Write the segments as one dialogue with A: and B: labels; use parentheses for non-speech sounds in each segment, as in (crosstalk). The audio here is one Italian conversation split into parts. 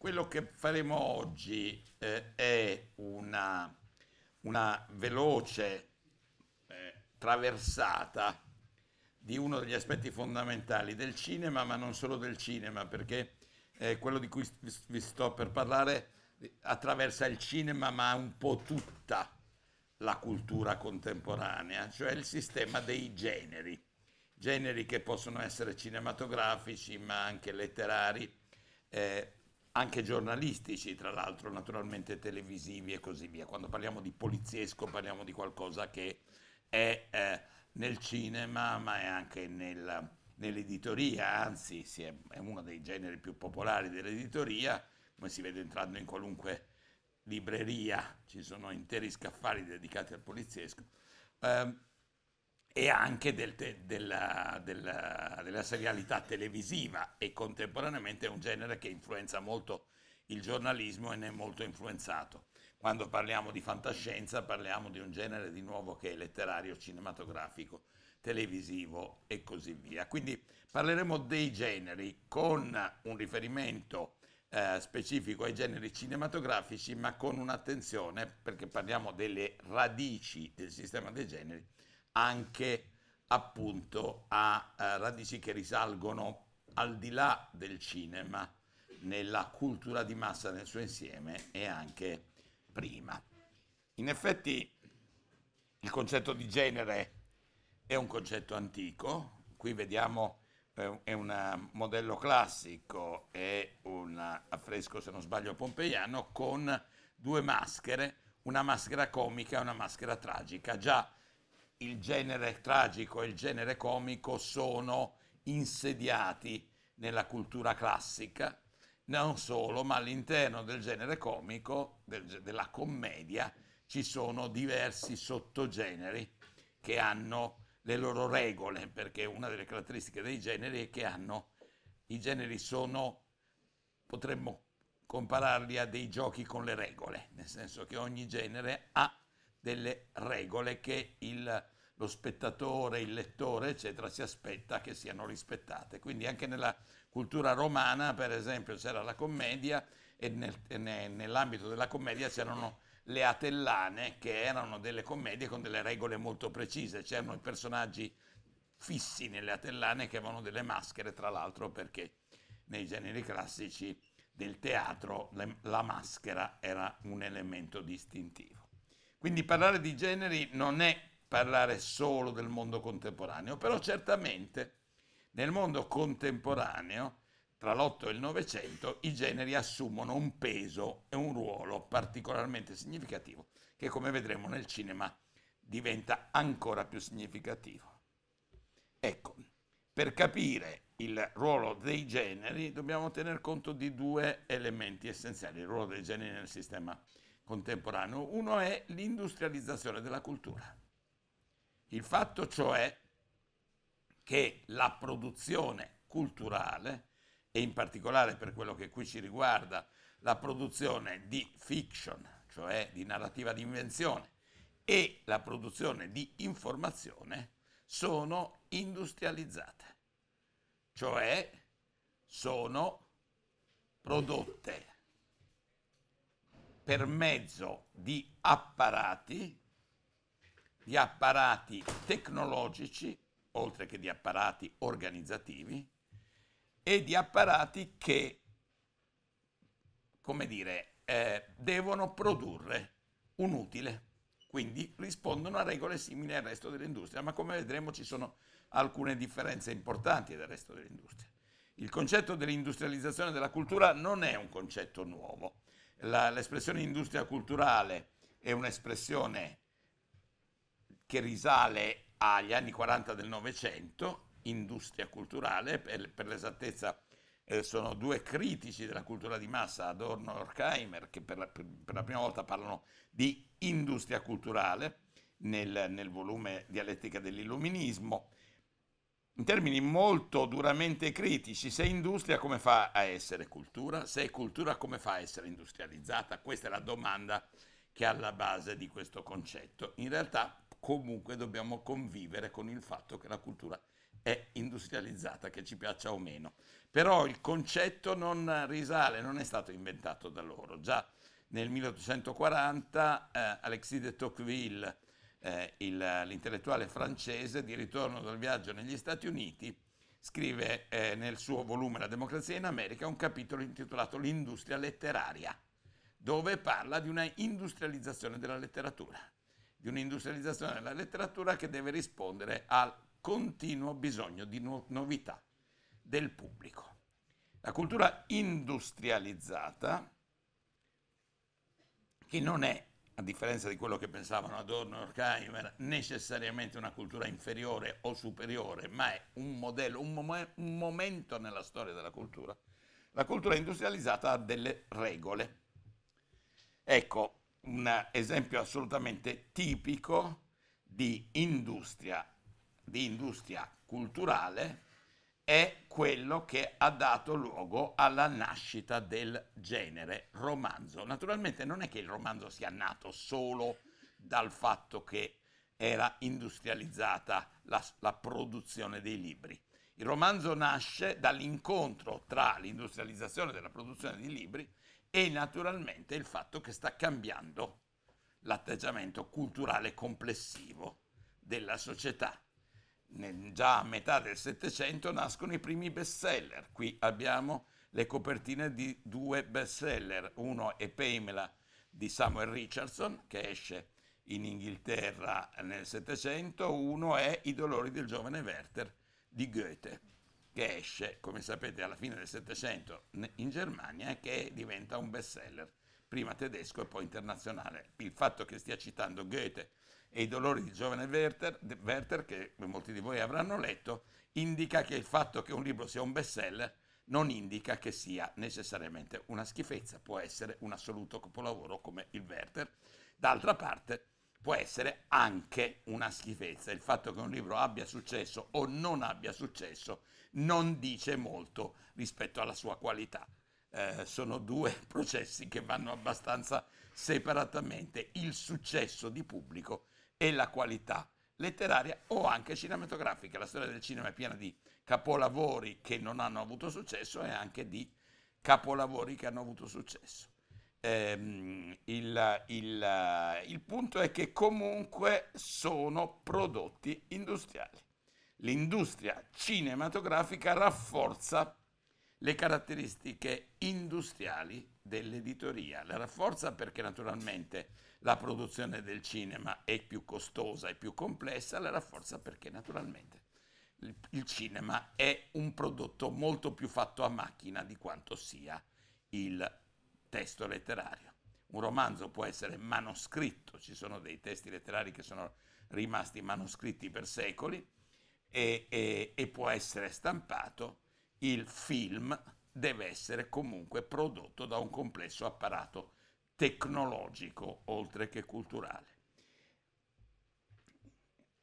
A: Quello che faremo oggi eh, è una, una veloce eh, traversata di uno degli aspetti fondamentali del cinema, ma non solo del cinema, perché eh, quello di cui vi sto per parlare attraversa il cinema, ma un po' tutta la cultura contemporanea, cioè il sistema dei generi, generi che possono essere cinematografici, ma anche letterari. Eh, anche giornalistici, tra l'altro naturalmente televisivi e così via. Quando parliamo di poliziesco parliamo di qualcosa che è eh, nel cinema ma è anche nel, nell'editoria, anzi è, è, uno dei generi più popolari dell'editoria, come si vede entrando in qualunque libreria, ci sono interi scaffali dedicati al poliziesco. Eh, e anche del te, della, della, della, serialità televisiva e contemporaneamente è un genere che influenza molto il giornalismo e ne è molto influenzato. Quando parliamo di fantascienza parliamo di un genere di nuovo che è letterario, cinematografico, televisivo e così via. Quindi parleremo dei generi con un riferimento eh, specifico ai generi cinematografici ma con un'attenzione perché parliamo delle radici del sistema dei generi anche appunto a eh, radici che risalgono al di là del cinema, nella cultura di massa nel suo insieme e anche prima. In effetti il concetto di genere è un concetto antico, qui vediamo eh, è un eh, modello classico, è un affresco se non sbaglio pompeiano con due maschere, una maschera comica e una maschera tragica. Già il genere tragico e il genere comico sono insediati nella cultura classica, non solo, ma all'interno del genere comico, del, della commedia, ci sono diversi sottogeneri che hanno le loro regole, perché una delle caratteristiche dei generi è che hanno, i generi sono, potremmo compararli a dei giochi con le regole, nel senso che ogni genere ha delle regole che il, lo spettatore, il lettore, eccetera, si aspetta che siano rispettate. Quindi anche nella cultura romana, per esempio, c'era la commedia e, nel, e ne, nell'ambito della commedia c'erano le atellane, che erano delle commedie con delle regole molto precise. C'erano i personaggi fissi nelle atellane che avevano delle maschere, tra l'altro, perché nei generi classici del teatro la maschera era un elemento distintivo. Quindi parlare di generi non è parlare solo del mondo contemporaneo, però certamente nel mondo contemporaneo, tra l'Otto e il Novecento, i generi assumono un peso e un ruolo particolarmente significativo, che come vedremo nel cinema diventa ancora più significativo. Ecco, per capire il ruolo dei generi dobbiamo tener conto di due elementi essenziali, il ruolo dei generi nel sistema contemporaneo. Uno è l'industrializzazione della cultura. Il fatto cioè che la produzione culturale, e in particolare per quello che qui ci riguarda, la produzione di fiction, cioè di narrativa di invenzione, e la produzione di informazione sono industrializzate, cioè sono prodotte per mm. mezzo di apparati, di apparati tecnologici, oltre che di apparati organizzativi, e di apparati che, come dire, eh, devono produrre un utile, quindi rispondono a regole simili al resto dell'industria, ma come vedremo ci sono alcune differenze importanti dal resto dell'industria. Il concetto dell'industrializzazione della cultura non è un concetto nuovo, l'espressione industria culturale è un'espressione che risale agli anni 40 del Novecento, industria culturale, per, per l'esattezza eh, sono due critici della cultura di massa, Adorno e Horkheimer, che per la, per, per la, prima volta parlano di industria culturale nel, nel volume Dialettica dell'Illuminismo in termini molto duramente critici, se industria come fa a essere cultura, se è cultura come fa a essere industrializzata, questa è la domanda che è alla base di questo concetto. In realtà comunque dobbiamo convivere con il fatto che la cultura è industrializzata, che ci piaccia o meno. Però il concetto non risale, non è stato inventato da loro. Già nel 1840 eh, Alexis de Tocqueville eh, il, l'intellettuale francese di ritorno dal viaggio negli Stati Uniti scrive eh, nel suo volume La democrazia in America un capitolo intitolato L'industria letteraria, dove parla di una industrializzazione della letteratura, di un'industrializzazione della letteratura che deve rispondere al continuo bisogno di no- novità del pubblico. La cultura industrializzata, che non è a differenza di quello che pensavano Adorno e Horkheimer, necessariamente una cultura inferiore o superiore, ma è un modello, un, mom- un momento nella storia della cultura. La cultura industrializzata ha delle regole. Ecco, un esempio assolutamente tipico di industria, di industria culturale è quello che ha dato luogo alla nascita del genere romanzo. Naturalmente non è che il romanzo sia nato solo dal fatto che era industrializzata la, la produzione dei libri. Il romanzo nasce dall'incontro tra l'industrializzazione della produzione di libri e naturalmente il fatto che sta cambiando l'atteggiamento culturale complessivo della società già a metà del Settecento nascono i primi bestseller. Qui abbiamo le copertine di due bestseller, uno è Pamela di Samuel Richardson, che esce in Inghilterra nel Settecento, uno è I dolori del giovane Werther di Goethe, che esce, come sapete, alla fine del Settecento in Germania e che diventa un bestseller, prima tedesco e poi internazionale. Il fatto che stia citando Goethe e i dolori di giovane Werther, Werther, che molti di voi avranno letto, indica che il fatto che un libro sia un best seller non indica che sia necessariamente una schifezza, può essere un assoluto capolavoro come il Werther. D'altra parte può essere anche una schifezza. Il fatto che un libro abbia successo o non abbia successo non dice molto rispetto alla sua qualità. Eh, sono due (laughs) processi che vanno abbastanza separatamente. Il successo di pubblico e la qualità letteraria o anche cinematografica. La storia del cinema è piena di capolavori che non hanno avuto successo e anche di capolavori che hanno avuto successo. Ehm, il, il, il punto è che comunque sono prodotti industriali. L'industria cinematografica rafforza le caratteristiche industriali dell'editoria, la rafforza perché naturalmente la produzione del cinema è più costosa e più complessa, la rafforza perché naturalmente il cinema è un prodotto molto più fatto a macchina di quanto sia il testo letterario. Un romanzo può essere manoscritto, ci sono dei testi letterari che sono rimasti manoscritti per secoli e, e, e può essere stampato, il film deve essere comunque prodotto da un complesso apparato tecnologico oltre che culturale.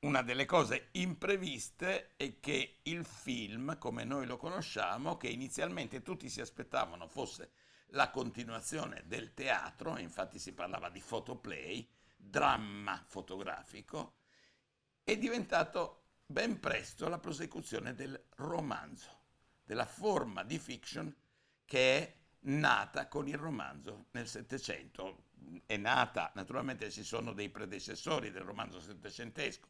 A: Una delle cose impreviste è che il film, come noi lo conosciamo, che inizialmente tutti si aspettavano fosse la continuazione del teatro, infatti si parlava di photoplay, dramma fotografico, è diventato ben presto la prosecuzione del romanzo, della forma di fiction che è nata con il romanzo nel Settecento. È nata, naturalmente ci sono dei predecessori del romanzo settecentesco,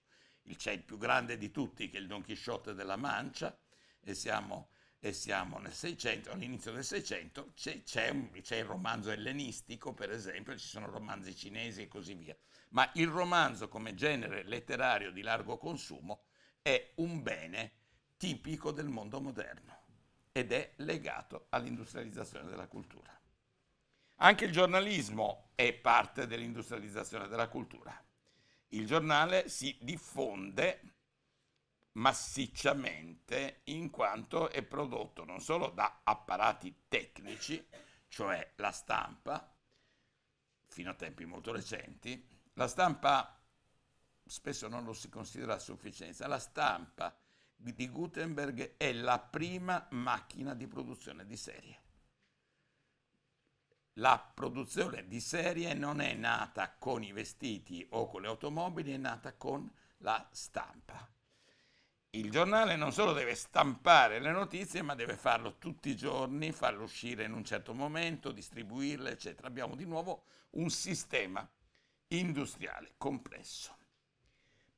A: c'è il più grande di tutti che è il Don Chisciotte della Mancia e siamo, e siamo nel 600, all'inizio del 600 c'è, c'è, c'è il romanzo ellenistico per esempio, ci sono romanzi cinesi e così via, ma il romanzo come genere letterario di largo consumo è un bene tipico del mondo moderno ed è legato all'industrializzazione della cultura. Anche il giornalismo è parte dell'industrializzazione della cultura. Il giornale si diffonde massicciamente in quanto è prodotto non solo da apparati tecnici, cioè la stampa, fino a tempi molto recenti, la stampa spesso non lo si considera a sufficienza, la stampa di Gutenberg è la prima macchina di produzione di serie. La produzione di serie non è nata con i vestiti o con le automobili, è nata con la stampa. Il giornale non solo deve stampare le notizie, ma deve farlo tutti i giorni, farlo uscire in un certo momento, distribuirle, eccetera. Abbiamo di nuovo un sistema industriale complesso.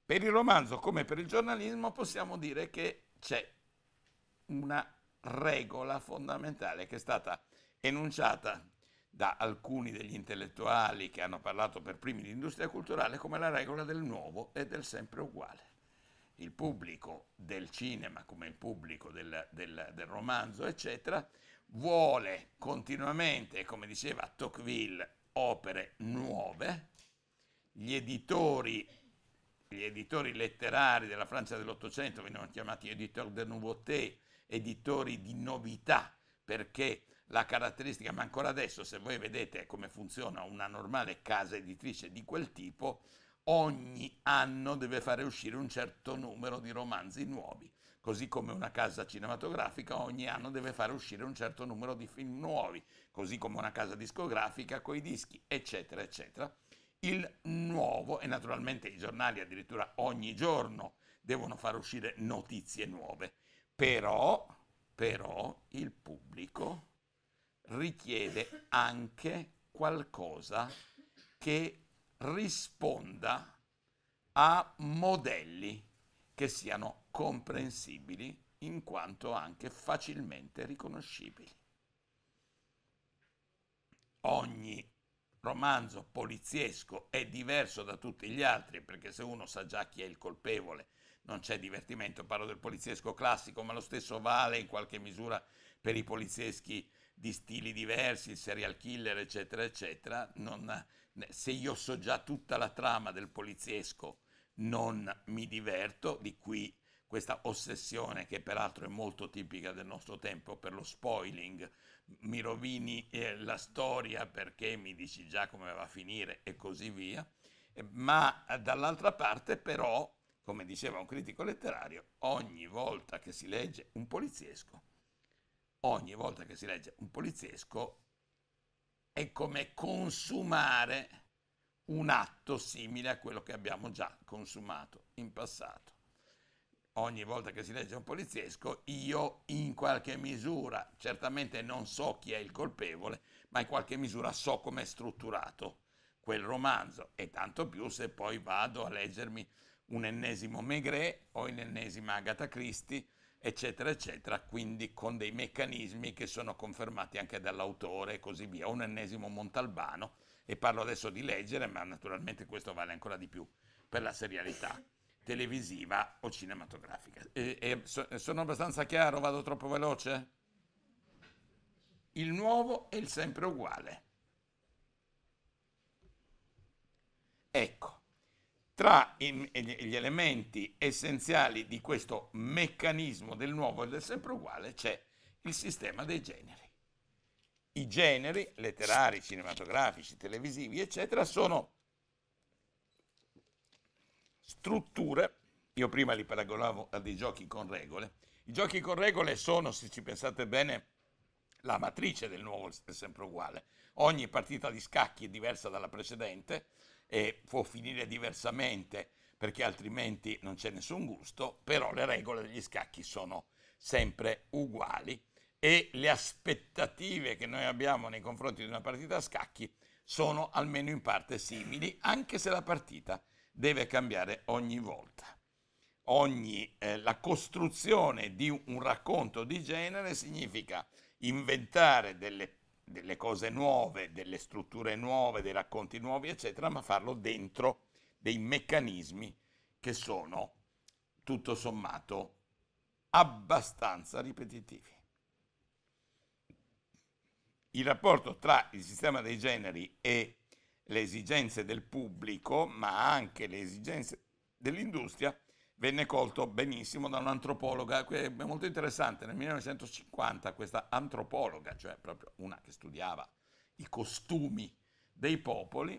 A: Per il romanzo come per il giornalismo possiamo dire che c'è una regola fondamentale che è stata enunciata da alcuni degli intellettuali che hanno parlato per primi di industria culturale come la regola del nuovo e del sempre uguale. Il pubblico del cinema, come il pubblico del, del, del romanzo, eccetera, vuole continuamente, come diceva Tocqueville, opere nuove. Gli editori gli editori letterari della Francia dell'Ottocento venivano chiamati editori de nouveauté, editori di novità, perché la caratteristica, ma ancora adesso se voi vedete come funziona una normale casa editrice di quel tipo, ogni anno deve fare uscire un certo numero di romanzi nuovi, così come una casa cinematografica ogni anno deve fare uscire un certo numero di film nuovi, così come una casa discografica con i dischi, eccetera, eccetera il nuovo e naturalmente i giornali addirittura ogni giorno devono far uscire notizie nuove. Però, però il pubblico richiede anche qualcosa che risponda a modelli che siano comprensibili in quanto anche facilmente riconoscibili. Ogni romanzo poliziesco è diverso da tutti gli altri, perché se uno sa già chi è il colpevole non c'è divertimento, parlo del poliziesco classico, ma lo stesso vale in qualche misura per i polizieschi di stili diversi, il serial killer, eccetera, eccetera. Non, se io so già tutta la trama del poliziesco non mi diverto, di qui questa ossessione che peraltro è molto tipica del nostro tempo per lo spoiling, mi rovini eh, la storia perché mi dici già come va a finire e così via, eh, ma eh, dall'altra parte però, come diceva un critico letterario, ogni volta che si legge un poliziesco, ogni volta che si legge un poliziesco è come consumare un atto simile a quello che abbiamo già consumato in passato ogni volta che si legge un poliziesco, io in qualche misura, certamente non so chi è il colpevole, ma in qualche misura so come è strutturato quel romanzo e tanto più se poi vado a leggermi un ennesimo Maigret o un'ennesima Agatha Christie, eccetera, eccetera, quindi con dei meccanismi che sono confermati anche dall'autore e così via, un ennesimo Montalbano, e parlo adesso di leggere, ma naturalmente questo vale ancora di più per la serialità televisiva o cinematografica. E, e so, sono abbastanza chiaro, vado troppo veloce? Il nuovo è il sempre uguale. Ecco, tra gli elementi essenziali di questo meccanismo del nuovo e del sempre uguale c'è il sistema dei generi. I generi letterari, cinematografici, televisivi, eccetera, sono strutture, io prima li paragonavo a dei giochi con regole, i giochi con regole sono, se ci pensate bene, la matrice del nuovo è sempre uguale. Ogni partita di scacchi è diversa dalla precedente e può finire diversamente perché altrimenti non c'è nessun gusto, però le regole degli scacchi sono sempre uguali e le aspettative che noi abbiamo nei confronti di una partita a scacchi sono almeno in parte simili, anche se la partita è deve cambiare ogni volta. Ogni, eh, la costruzione di un racconto di genere significa inventare delle, delle cose nuove, delle strutture nuove, dei racconti nuovi, eccetera, ma farlo dentro dei meccanismi che sono tutto sommato abbastanza ripetitivi. Il rapporto tra il sistema dei generi e le esigenze del pubblico, ma anche le esigenze dell'industria, venne colto benissimo da un'antropologa, è molto interessante, nel 1950 questa antropologa, cioè proprio una che studiava i costumi dei popoli,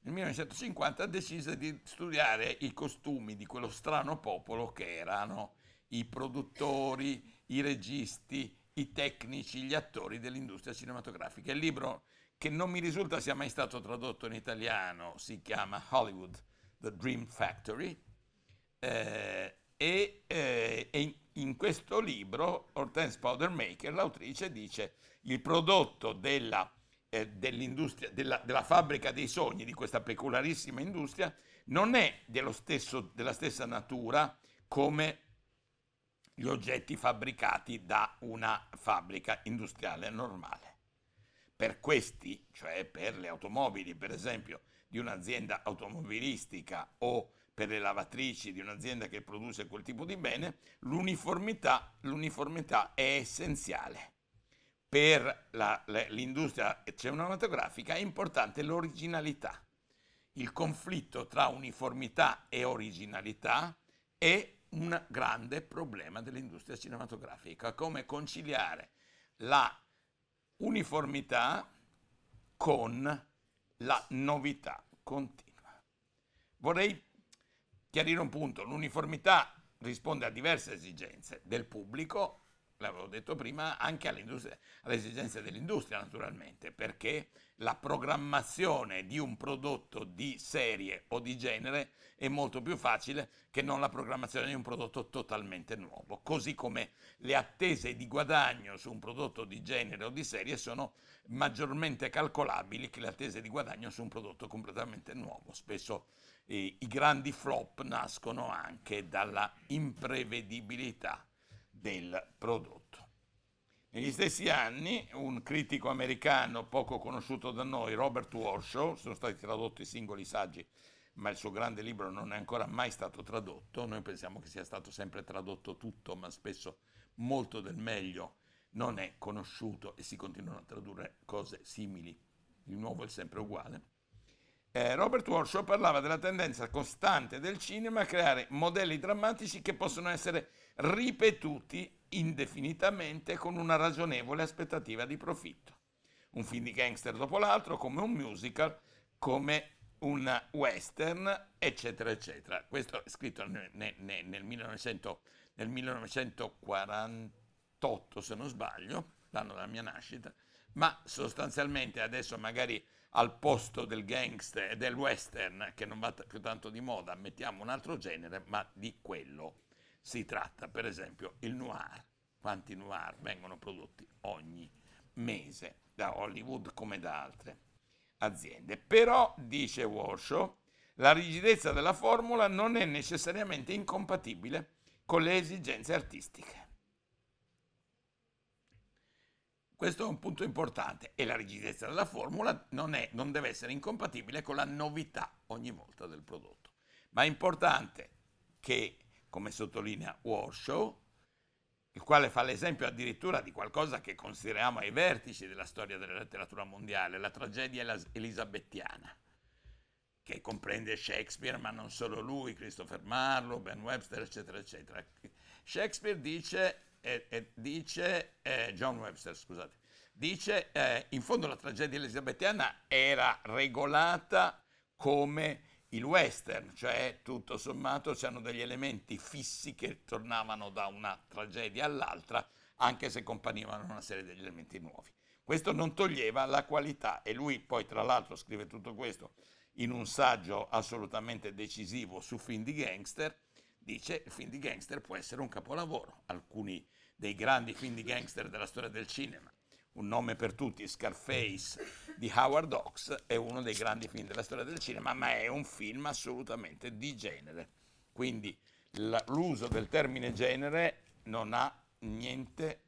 A: nel 1950 decise di studiare i costumi di quello strano popolo che erano i produttori, i registi, i tecnici, gli attori dell'industria cinematografica. Il libro che non mi risulta sia mai stato tradotto in italiano, si chiama Hollywood, The Dream Factory, eh, e, eh, e, in questo libro Hortense Powdermaker, l'autrice, dice il prodotto della, eh, dell'industria, della, della, fabbrica dei sogni, di questa peculiarissima industria, non è stesso, della stessa natura come gli oggetti fabbricati da una fabbrica industriale normale per questi, cioè per le automobili, per esempio, di un'azienda automobilistica o per le lavatrici di un'azienda che produce quel tipo di bene, l'uniformità, l'uniformità è essenziale. Per la, l'industria cinematografica è importante l'originalità. Il conflitto tra uniformità e originalità è un grande problema dell'industria cinematografica, come conciliare la uniformità con la novità continua. Vorrei chiarire un punto, l'uniformità risponde a diverse esigenze del pubblico l'avevo detto prima, anche alle esigenze dell'industria naturalmente, perché la programmazione di un prodotto di serie o di genere è molto più facile che non la programmazione di un prodotto totalmente nuovo, così come le attese di guadagno su un prodotto di genere o di serie sono maggiormente calcolabili che le attese di guadagno su un prodotto completamente nuovo. Spesso eh, i grandi flop nascono anche dalla imprevedibilità del prodotto. Negli stessi anni un critico americano poco conosciuto da noi, Robert Warshaw, sono stati tradotti singoli saggi, ma il suo grande libro non è ancora mai stato tradotto, noi pensiamo che sia stato sempre tradotto tutto, ma spesso molto del meglio non è conosciuto e si continuano a tradurre cose simili, il nuovo è sempre uguale. Eh, Robert Warshaw parlava della tendenza costante del cinema a creare modelli drammatici che possono essere ripetuti indefinitamente con una ragionevole aspettativa di profitto. Un film di gangster dopo l'altro, come un musical, come un western, eccetera, eccetera. Questo è scritto nel, nel, nel, nel 1948, se non sbaglio, l'anno della mia nascita, ma sostanzialmente adesso magari al posto del gangster e del western, che non va più tanto di moda, mettiamo un altro genere, ma di quello si tratta, per esempio, il noir. Quanti noir vengono prodotti ogni mese da Hollywood come da altre aziende. Però, dice Warshaw, la rigidezza della formula non è necessariamente incompatibile con le esigenze artistiche. Questo è un punto importante e la rigidezza della formula non, è, non deve essere incompatibile con la novità ogni volta del prodotto. Ma è importante che come sottolinea Warshaw, il quale fa l'esempio addirittura di qualcosa che consideriamo ai vertici della storia della letteratura mondiale, la tragedia elisabettiana, che comprende Shakespeare, ma non solo lui, Christopher Marlowe, Ben Webster, eccetera, eccetera. Shakespeare dice, eh, eh, dice eh, John Webster, scusate, dice eh, in fondo la tragedia elisabettiana era regolata come il western, cioè tutto sommato c'erano degli elementi fissi che tornavano da una tragedia all'altra, anche se comparivano una serie degli elementi nuovi. Questo non toglieva la qualità e lui poi tra l'altro scrive tutto questo in un saggio assolutamente decisivo su film di gangster, dice il film di gangster può essere un capolavoro, alcuni dei grandi film di gangster della storia del cinema un nome per tutti, Scarface di Howard Hawks, è uno dei grandi film della storia del cinema, ma è un film assolutamente di genere. Quindi l'uso del termine genere non ha niente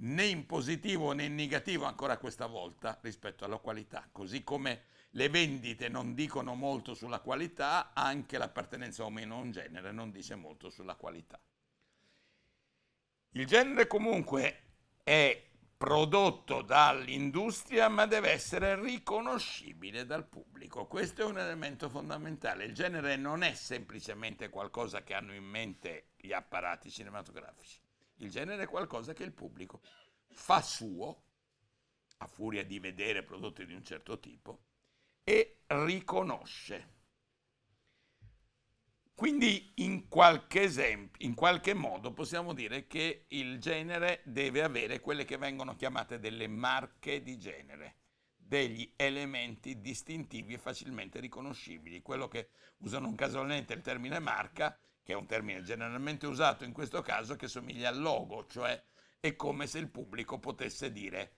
A: né in positivo né in negativo ancora questa volta rispetto alla qualità, così come le vendite non dicono molto sulla qualità, anche l'appartenenza o meno a un genere non dice molto sulla qualità. Il genere comunque è prodotto dall'industria ma deve essere riconoscibile dal pubblico. Questo è un elemento fondamentale. Il genere non è semplicemente qualcosa che hanno in mente gli apparati cinematografici. Il genere è qualcosa che il pubblico fa suo, a furia di vedere prodotti di un certo tipo, e riconosce. Quindi in qualche, esempio, in qualche modo possiamo dire che il genere deve avere quelle che vengono chiamate delle marche di genere, degli elementi distintivi e facilmente riconoscibili. Quello che usano casualmente il termine marca, che è un termine generalmente usato in questo caso, che somiglia al logo, cioè è come se il pubblico potesse dire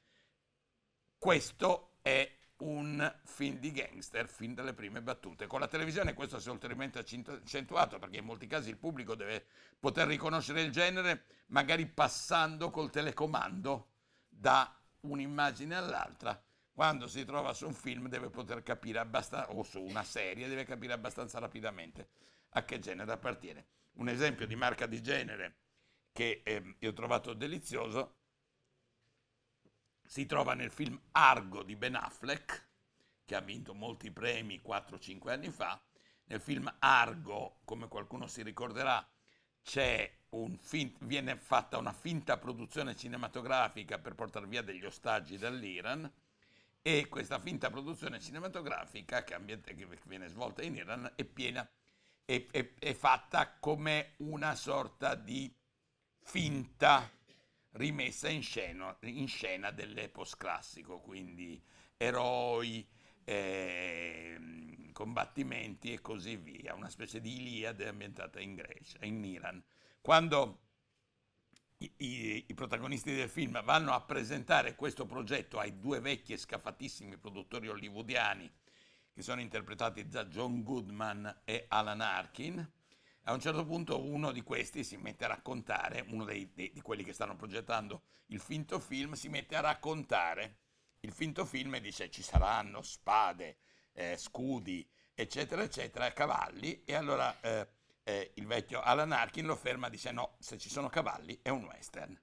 A: questo è un film di gangster fin dalle prime battute. Con la televisione questo si è ulteriormente accentuato perché in molti casi il pubblico deve poter riconoscere il genere magari passando col telecomando da un'immagine all'altra. Quando si trova su un film deve poter capire abbastanza, o su una serie deve capire abbastanza rapidamente a che genere appartiene. Un esempio di marca di genere che eh, io ho trovato delizioso si trova nel film Argo di Ben Affleck, che ha vinto molti premi 4-5 anni fa. Nel film Argo, come qualcuno si ricorderà, un fin- viene fatta una finta produzione cinematografica per portare via degli ostaggi dall'Iran e questa finta produzione cinematografica che, ambiente, che viene svolta in Iran è piena, è, è, è fatta come una sorta di finta rimessa in scena, in scena dell'epos classico, quindi eroi, eh, combattimenti e così via, una specie di Iliade ambientata in Grecia, in Iran. Quando i, i, i, protagonisti del film vanno a presentare questo progetto ai due vecchi e scafatissimi produttori hollywoodiani che sono interpretati da John Goodman e Alan Arkin, a un certo punto uno di questi si mette a raccontare, uno dei, dei, di quelli che stanno progettando il finto film, si mette a raccontare il finto film e dice ci saranno spade, eh, scudi, eccetera, eccetera, cavalli. E allora eh, eh, il vecchio Alan Arkin lo ferma e dice no, se ci sono cavalli è un western.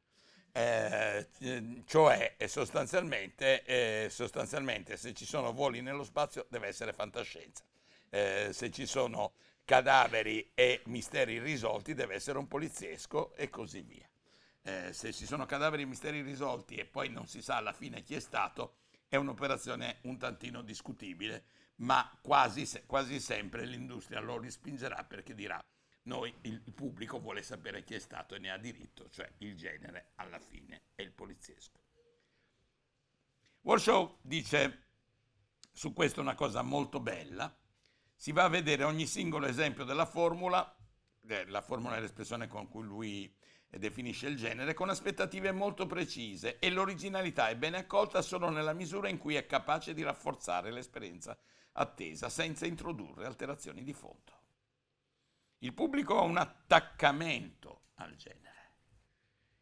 A: Eh, eh cioè eh, sostanzialmente, eh, sostanzialmente, se ci sono voli nello spazio deve essere fantascienza, eh, se ci sono cadaveri e misteri irrisolti deve essere un poliziesco e così via. Eh, se ci sono cadaveri e misteri risolti e poi non si sa alla fine chi è stato, è un'operazione un tantino discutibile, ma quasi, se quasi sempre l'industria lo rispingerà perché dirà noi, il pubblico vuole sapere chi è stato e ne ha diritto, cioè il genere alla fine è il poliziesco. Warshaw dice su questo una cosa molto bella, si va a vedere ogni singolo esempio della formula, eh, la formula è l'espressione con cui lui eh, definisce il genere, con aspettative molto precise e l'originalità è ben accolta solo nella misura in cui è capace di rafforzare l'esperienza attesa senza introdurre alterazioni di fondo. Il pubblico ha un attaccamento al genere.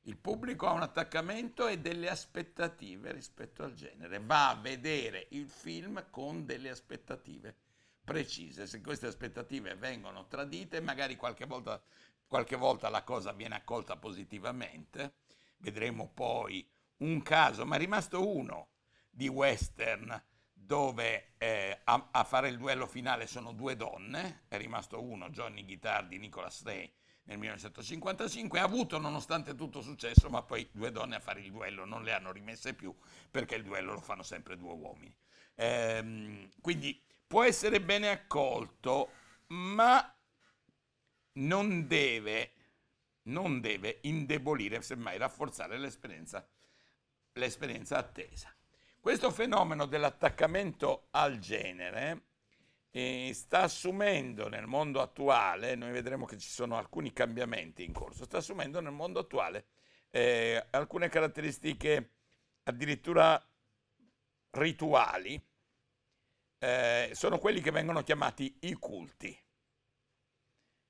A: Il pubblico ha un attaccamento e delle aspettative rispetto al genere. Va a vedere il film con delle aspettative precise. Se queste aspettative vengono tradite, magari qualche volta, qualche volta la cosa viene accolta positivamente, vedremo poi un caso, ma è rimasto uno di western dove eh, a, a, fare il duello finale sono due donne, è rimasto uno, Johnny Guitar di Nicolas Ray nel 1955, ha avuto nonostante tutto successo, ma poi due donne a fare il duello non le hanno rimesse più perché il duello lo fanno sempre due uomini. Ehm, quindi può essere bene accolto, ma non deve, non deve indebolire, semmai rafforzare l'esperienza, l'esperienza attesa. Questo fenomeno dell'attaccamento al genere eh, sta assumendo nel mondo attuale, noi vedremo che ci sono alcuni cambiamenti in corso, sta assumendo nel mondo attuale eh, alcune caratteristiche addirittura rituali, eh, sono quelli che vengono chiamati i culti.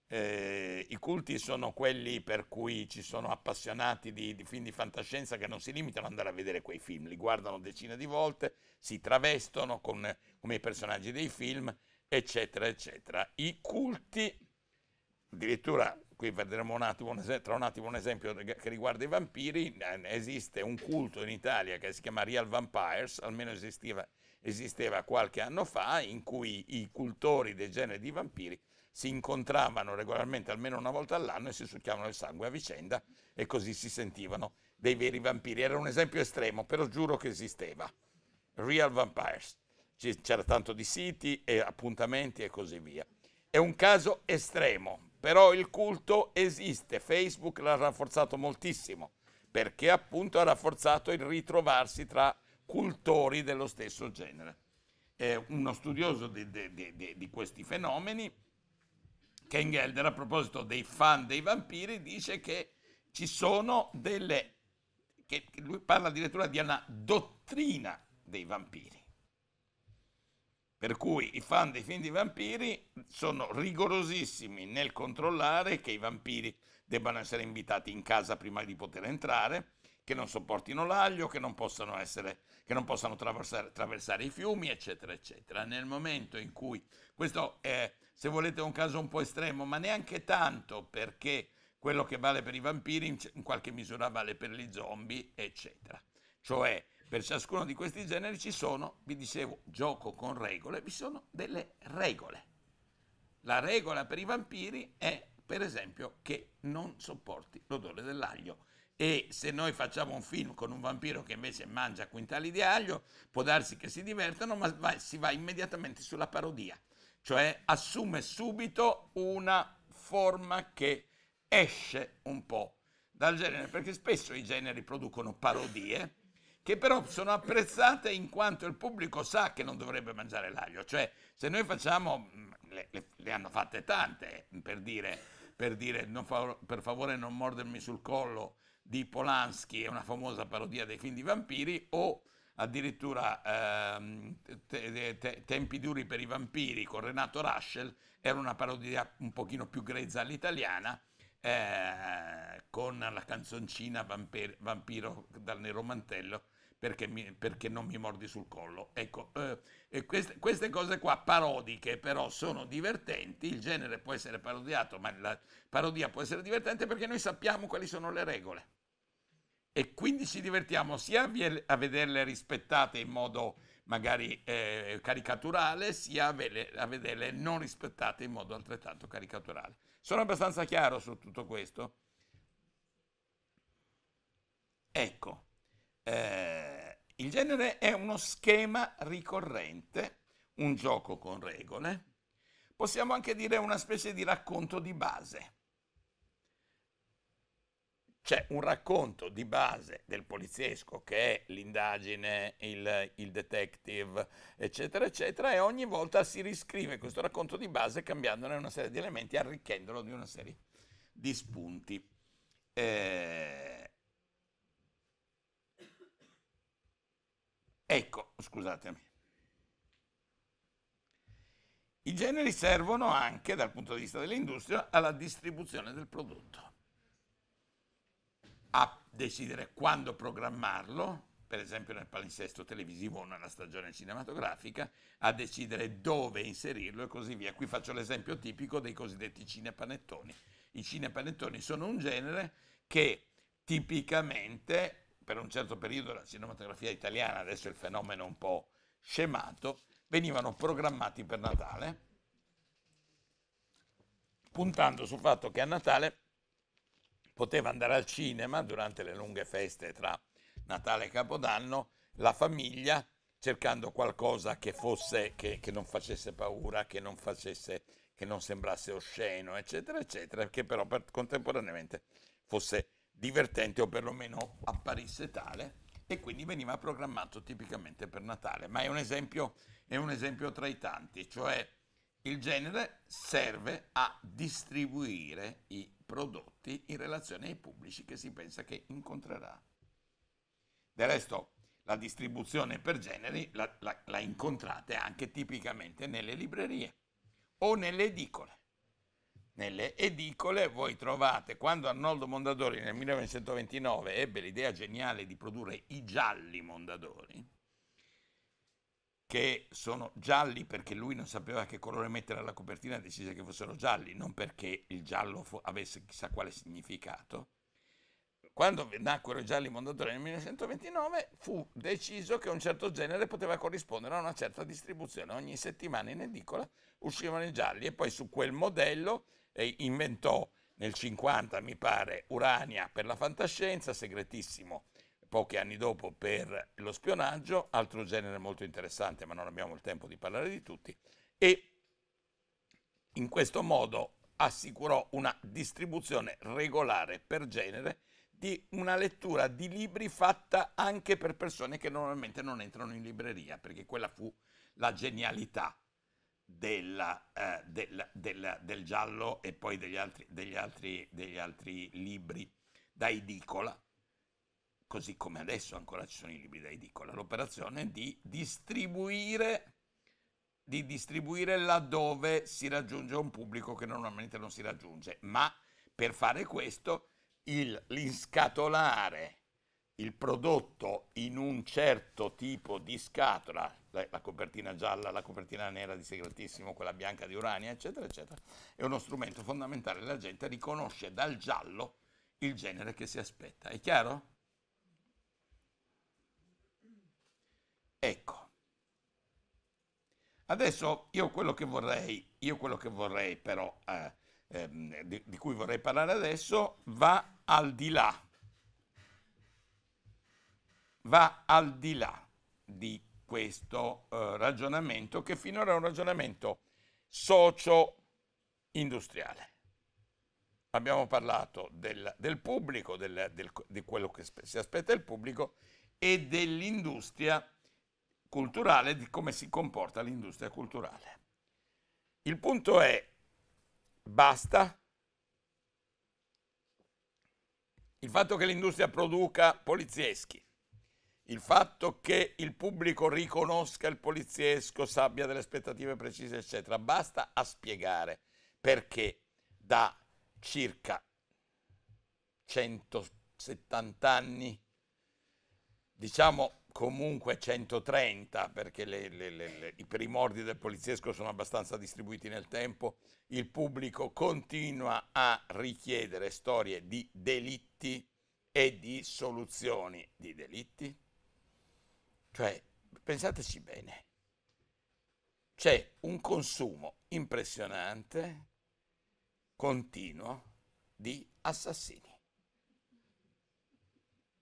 A: Eh, I culti sono quelli per cui ci sono appassionati di, di, film di fantascienza che non si limitano ad andare a vedere quei film, li guardano decine di volte, si travestono con, come i personaggi dei film, eccetera, eccetera. I culti, addirittura, qui vedremo un attimo, tra un attimo un esempio che riguarda i vampiri, eh, esiste un culto in Italia che si chiama Real Vampires, almeno esisteva esisteva qualche anno fa in cui i cultori del genere di vampiri si incontravano regolarmente almeno una volta all'anno e si succhiavano il sangue a vicenda e così si sentivano dei veri vampiri. Era un esempio estremo, però giuro che esisteva. Real Vampires. C'era tanto di siti e appuntamenti e così via. È un caso estremo, però il culto esiste. Facebook l'ha rafforzato moltissimo perché appunto ha rafforzato il ritrovarsi tra cultori dello stesso genere. È uno studioso di, di, di, di questi fenomeni, Ken Gelder, a proposito dei fan dei vampiri, dice che ci sono delle... che lui parla addirittura di una dottrina dei vampiri. Per cui i fan dei film di vampiri sono rigorosissimi nel controllare che i vampiri debbano essere invitati in casa prima di poter entrare, che non sopportino l'aglio, che non possano, essere, che non possano traversare, traversare, i fiumi, eccetera, eccetera. Nel momento in cui, questo è, se volete, un caso un po' estremo, ma neanche tanto perché quello che vale per i vampiri in qualche misura vale per gli zombie, eccetera. Cioè, per ciascuno di questi generi ci sono, vi dicevo, gioco con regole, vi sono delle regole. La regola per i vampiri è, per esempio, che non sopporti l'odore dell'aglio e se noi facciamo un film con un vampiro che invece mangia quintali di aglio, può darsi che si divertano, ma va, si va immediatamente sulla parodia, cioè assume subito una forma che esce un po' dal genere, perché spesso i generi producono parodie che però sono apprezzate in quanto il pubblico sa che non dovrebbe mangiare l'aglio, cioè se noi facciamo, mm, le, le, le hanno fatte tante per dire, per dire no, per favore non mordermi sul collo, di Polanski è una famosa parodia dei film di vampiri, o addirittura ehm, te, te, Tempi duri per i vampiri con Renato Raschel, era una parodia un pochino più grezza all'italiana, eh, con la canzoncina vampir, Vampiro dal Nero Mantello, perché, mi, perché, non mi mordi sul collo. Ecco, eh, queste, queste, cose qua parodiche però sono divertenti, il genere può essere parodiato, ma la parodia può essere divertente perché noi sappiamo quali sono le regole. E quindi ci divertiamo sia a vederle rispettate in modo magari eh, caricaturale, sia a, vele, a vederle non rispettate in modo altrettanto caricaturale. Sono abbastanza chiaro su tutto questo? Ecco. Eh, il genere è uno schema ricorrente, un gioco con regole, possiamo anche dire una specie di racconto di base. C'è un racconto di base del poliziesco che è l'indagine, il, il, detective, eccetera, eccetera, e ogni volta si riscrive questo racconto di base cambiandone una serie di elementi, arricchendolo di una serie di spunti. Eh, Ecco, scusatemi. I generi servono anche, dal punto di vista dell'industria, alla distribuzione del prodotto, a decidere quando programmarlo, per esempio nel palinsesto televisivo o nella stagione cinematografica, a decidere dove inserirlo e così via. Qui faccio l'esempio tipico dei cosiddetti cinepanettoni. I cinepanettoni sono un genere che tipicamente per un certo periodo la cinematografia italiana, adesso il fenomeno un po' scemato, venivano programmati per Natale, puntando sul fatto che a Natale poteva andare al cinema durante le lunghe feste tra Natale e Capodanno, la famiglia cercando qualcosa che fosse, che, che non facesse paura, che non facesse, che non sembrasse osceno, eccetera, eccetera, che però per, contemporaneamente fosse divertente o perlomeno apparisse tale e quindi veniva programmato tipicamente per Natale. Ma è un esempio, è un esempio tra i tanti, cioè il genere serve a distribuire i prodotti in relazione ai pubblici che si pensa che incontrerà. Del resto, la distribuzione per generi la, la, la incontrate anche tipicamente nelle librerie o nelle edicole nelle edicole voi trovate, quando Arnoldo Mondadori nel 1929 ebbe l'idea geniale di produrre i gialli Mondadori, che sono gialli perché lui non sapeva che colore mettere alla copertina, decise che fossero gialli, non perché il giallo avesse chissà quale significato. Quando nacquero i gialli Mondadori nel 1929 fu deciso che un certo genere poteva corrispondere a una certa distribuzione. Ogni settimana in edicola uscivano i gialli e poi su quel modello inventò nel 50, mi pare, Urania per la fantascienza, segretissimo pochi anni dopo per lo spionaggio, altro genere molto interessante, ma non abbiamo il tempo di parlare di tutti, e in questo modo assicurò una distribuzione regolare per genere di una lettura di libri fatta anche per persone che normalmente non entrano in libreria, perché quella fu la genialità della, eh, della, della, del giallo e poi degli altri, degli, altri, degli altri, libri da edicola, così come adesso ancora ci sono i libri da edicola, l'operazione di distribuire, di distribuire laddove si raggiunge un pubblico che normalmente non si raggiunge, ma per fare questo il, l'inscatolare il prodotto in un certo tipo di scatola la, la, copertina gialla, la copertina nera di Segretissimo, quella bianca di Urania, eccetera, eccetera, è uno strumento fondamentale. La gente riconosce dal giallo il genere che si aspetta. È chiaro? Ecco. Adesso io quello che vorrei, io quello che vorrei però, eh, ehm, di, di cui vorrei parlare adesso, va al di là va al di là di questo eh, ragionamento che finora è un ragionamento socio-industriale. Abbiamo parlato del, del pubblico, del, del, di quello che si aspetta il pubblico e dell'industria culturale, di come si comporta l'industria culturale. Il punto è, basta? Il fatto che l'industria produca polizieschi, il fatto che il pubblico riconosca il poliziesco, abbia delle aspettative precise, eccetera, basta a spiegare perché da circa 170 anni, diciamo comunque 130, perché le, le, le, i primordi del poliziesco sono abbastanza distribuiti nel tempo, il pubblico continua a richiedere storie di delitti e di soluzioni di delitti cioè, pensateci bene, c'è un consumo impressionante, continuo, di assassini.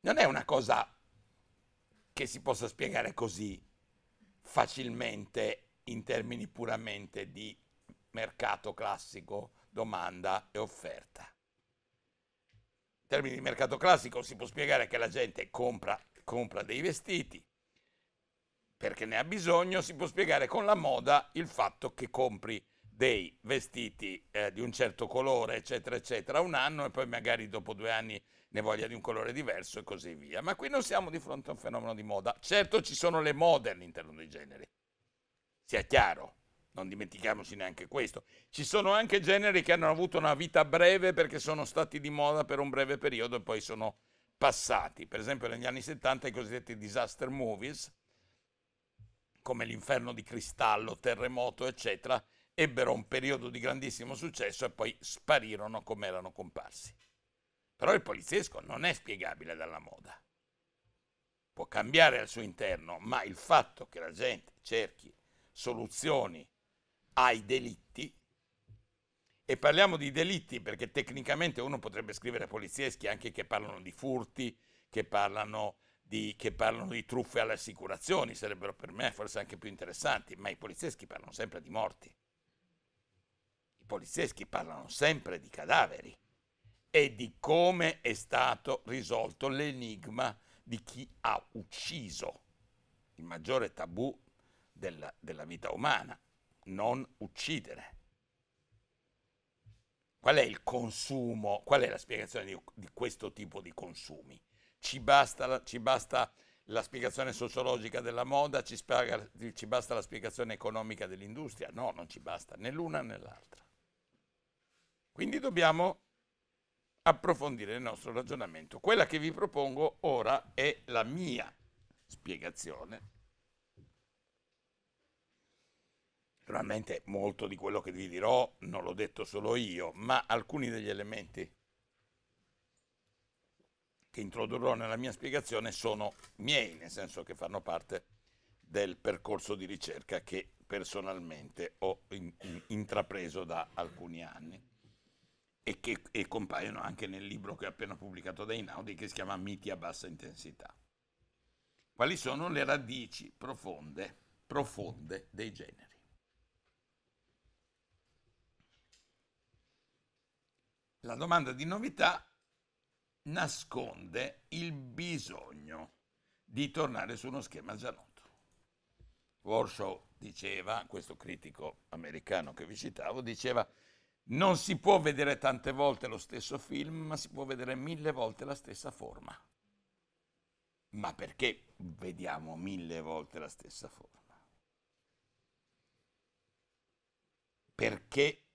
A: Non è una cosa che si possa spiegare così facilmente in termini puramente di mercato classico, domanda e offerta. In termini di mercato classico si può spiegare che la gente compra, compra dei vestiti, perché ne ha bisogno, si può spiegare con la moda il fatto che compri dei vestiti eh, di un certo colore, eccetera, eccetera, un anno e poi magari dopo due anni ne voglia di un colore diverso e così via. Ma qui non siamo di fronte a un fenomeno di moda. Certo ci sono le mode all'interno dei generi, sia chiaro, non dimentichiamoci neanche questo. Ci sono anche generi che hanno avuto una vita breve perché sono stati di moda per un breve periodo e poi sono passati. Per esempio negli anni 70 i cosiddetti disaster movies, come L'inferno di cristallo, Terremoto, eccetera, ebbero un periodo di grandissimo successo e poi sparirono come erano comparsi. Però il poliziesco non è spiegabile dalla moda. Può cambiare al suo interno, ma il fatto che la gente cerchi soluzioni ai delitti, e parliamo di delitti perché tecnicamente uno potrebbe scrivere polizieschi anche che parlano di furti, che parlano di, che parlano di truffe alle assicurazioni, sarebbero per me forse anche più interessanti, ma i polizieschi parlano sempre di morti. I polizieschi parlano sempre di cadaveri e di come è stato risolto l'enigma di chi ha ucciso, il maggiore tabù della, della vita umana, non uccidere. Qual è il consumo, qual è la spiegazione di, di questo tipo di consumi? ci basta, la, ci basta la spiegazione sociologica della moda, ci, spaga, ci basta la spiegazione economica dell'industria. No, non ci basta né l'una né l'altra. Quindi dobbiamo approfondire il nostro ragionamento. Quella che vi propongo ora è la mia spiegazione. Naturalmente molto di quello che vi dirò non l'ho detto solo io, ma alcuni degli elementi che introdurrò nella mia spiegazione sono miei, nel senso che fanno parte del percorso di ricerca che personalmente ho in, in, intrapreso da alcuni anni e che e compaiono anche nel libro che ho appena pubblicato da Inaudi che si chiama Miti a bassa intensità. Quali sono le radici profonde, profonde dei generi? La domanda di novità nasconde il bisogno di tornare su uno schema già noto. Warshaw diceva, questo critico americano che vi citavo, diceva non si può vedere tante volte lo stesso film, ma si può vedere mille volte la stessa forma. Ma perché vediamo mille volte la stessa forma? Perché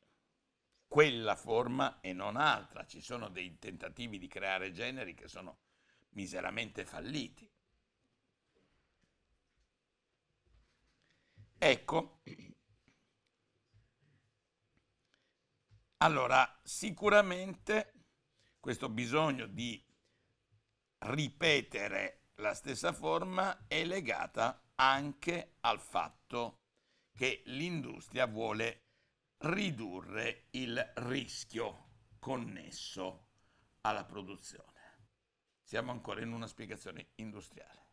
A: quella forma e non altra. Ci sono dei tentativi di creare generi che sono miseramente falliti. Ecco, allora sicuramente questo bisogno di ripetere la stessa forma è legata anche al fatto che l'industria vuole ridurre il rischio connesso alla produzione. Siamo ancora in una spiegazione industriale.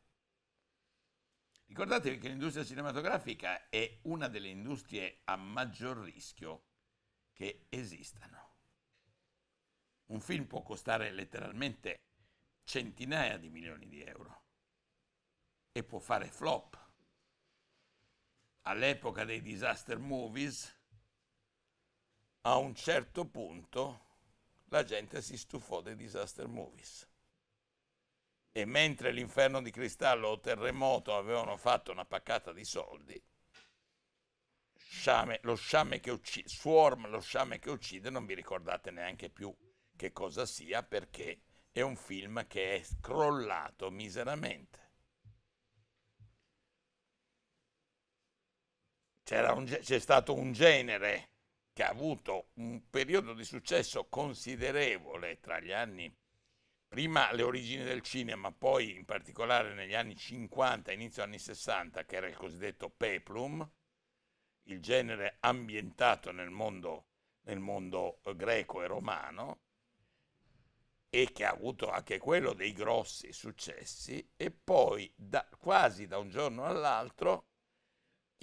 A: Ricordatevi che l'industria cinematografica è una delle industrie a maggior rischio che esistano. Un film può costare letteralmente centinaia di milioni di euro e può fare flop. All'epoca dei disaster movies, a un certo punto la gente si stufò dei disaster movies. E mentre l'inferno di cristallo o terremoto avevano fatto una paccata di soldi, sciame, lo sciame che uccide, Swarm, lo sciame che uccide, non vi ricordate neanche più che cosa sia perché è un film che è crollato miseramente. c'è stato un genere che ha avuto un periodo di successo considerevole tra gli anni, prima le origini del cinema, poi in particolare negli anni 50, inizio anni 60, che era il cosiddetto peplum, il genere ambientato nel mondo, nel mondo eh, greco e romano, e che ha avuto anche quello dei grossi successi, e poi da, quasi da un giorno all'altro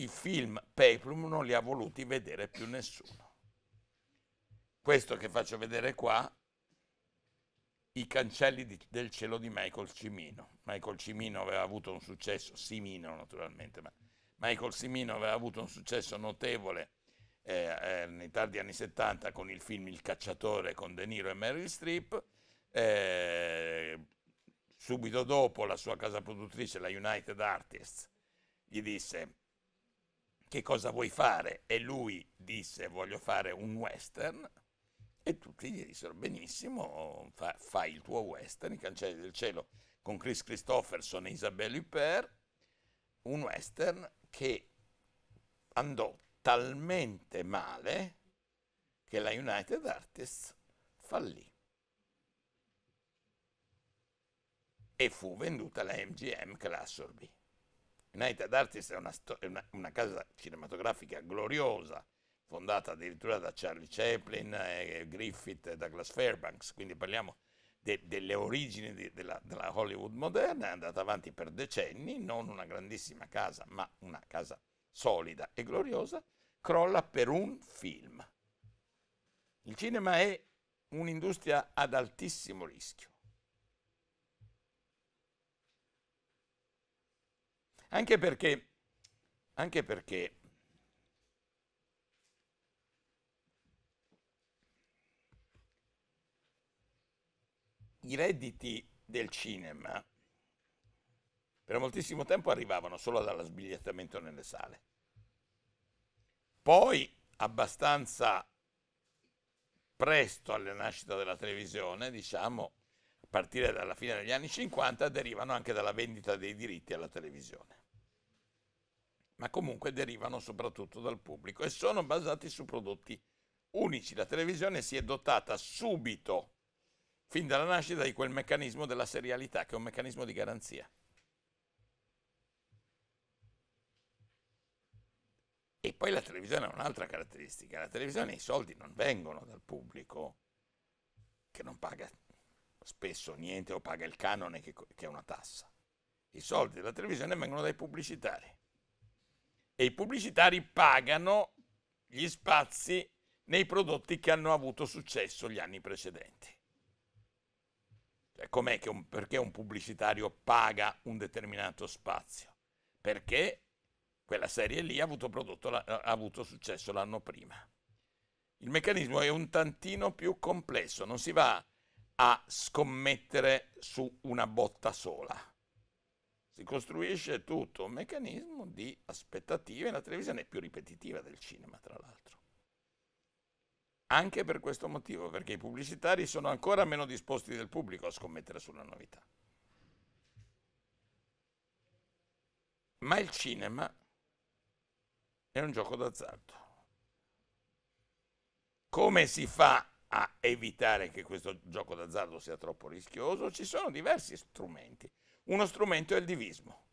A: i film Peplum non li ha voluti vedere più nessuno. Questo che faccio vedere qua, i cancelli di, del cielo di Michael Cimino. Michael Cimino aveva avuto un successo, Simino naturalmente, ma Michael Cimino aveva avuto un successo notevole eh, eh, nei tardi anni 70 con il film Il cacciatore con De Niro e Meryl Streep. Eh, subito dopo la sua casa produttrice, la United Artists, gli disse che cosa vuoi fare? E lui disse voglio fare un western e tutti gli dissero benissimo, fa, fai il tuo western, i cancelli del cielo, con Chris Christopherson e Isabelle Huppert, un western che andò talmente male che la United Artists fallì. E fu venduta la MGM che la assorbì. United Artists è una, è una, una casa cinematografica gloriosa, fondata addirittura da Charlie Chaplin, eh, Griffith e Douglas Fairbanks, quindi parliamo de, delle origini di, della, della, Hollywood moderna, è andata avanti per decenni, non una grandissima casa, ma una casa solida e gloriosa, crolla per un film. Il cinema è un'industria ad altissimo rischio. Anche perché, anche perché i redditi del cinema per moltissimo tempo arrivavano solo dallo sbigliettamento nelle sale. Poi, abbastanza presto alla nascita della televisione, diciamo, partire dalla fine degli anni 50, derivano anche dalla vendita dei diritti alla televisione. Ma comunque derivano soprattutto dal pubblico e sono basati su prodotti unici. La televisione si è dotata subito, fin dalla nascita, di quel meccanismo della serialità, che è un meccanismo di garanzia. E poi la televisione ha un'altra caratteristica. La televisione i soldi non vengono dal pubblico che non paga spesso niente o paga il canone che, che è una tassa. I soldi della televisione vengono dai pubblicitari e i pubblicitari pagano gli spazi nei prodotti che hanno avuto successo gli anni precedenti. Cioè, com'è che un, perché un pubblicitario paga un determinato spazio? Perché quella serie lì ha avuto, prodotto, ha avuto successo l'anno prima. Il meccanismo è un tantino più complesso, non si va a scommettere su una botta sola. Si costruisce tutto un meccanismo di aspettative, la televisione è più ripetitiva del cinema, tra l'altro. Anche per questo motivo, perché i pubblicitari sono ancora meno disposti del pubblico a scommettere sulla novità. Ma il cinema è un gioco d'azzardo. Come si fa a evitare che questo gioco d'azzardo sia troppo rischioso, ci sono diversi strumenti. Uno strumento è il divismo.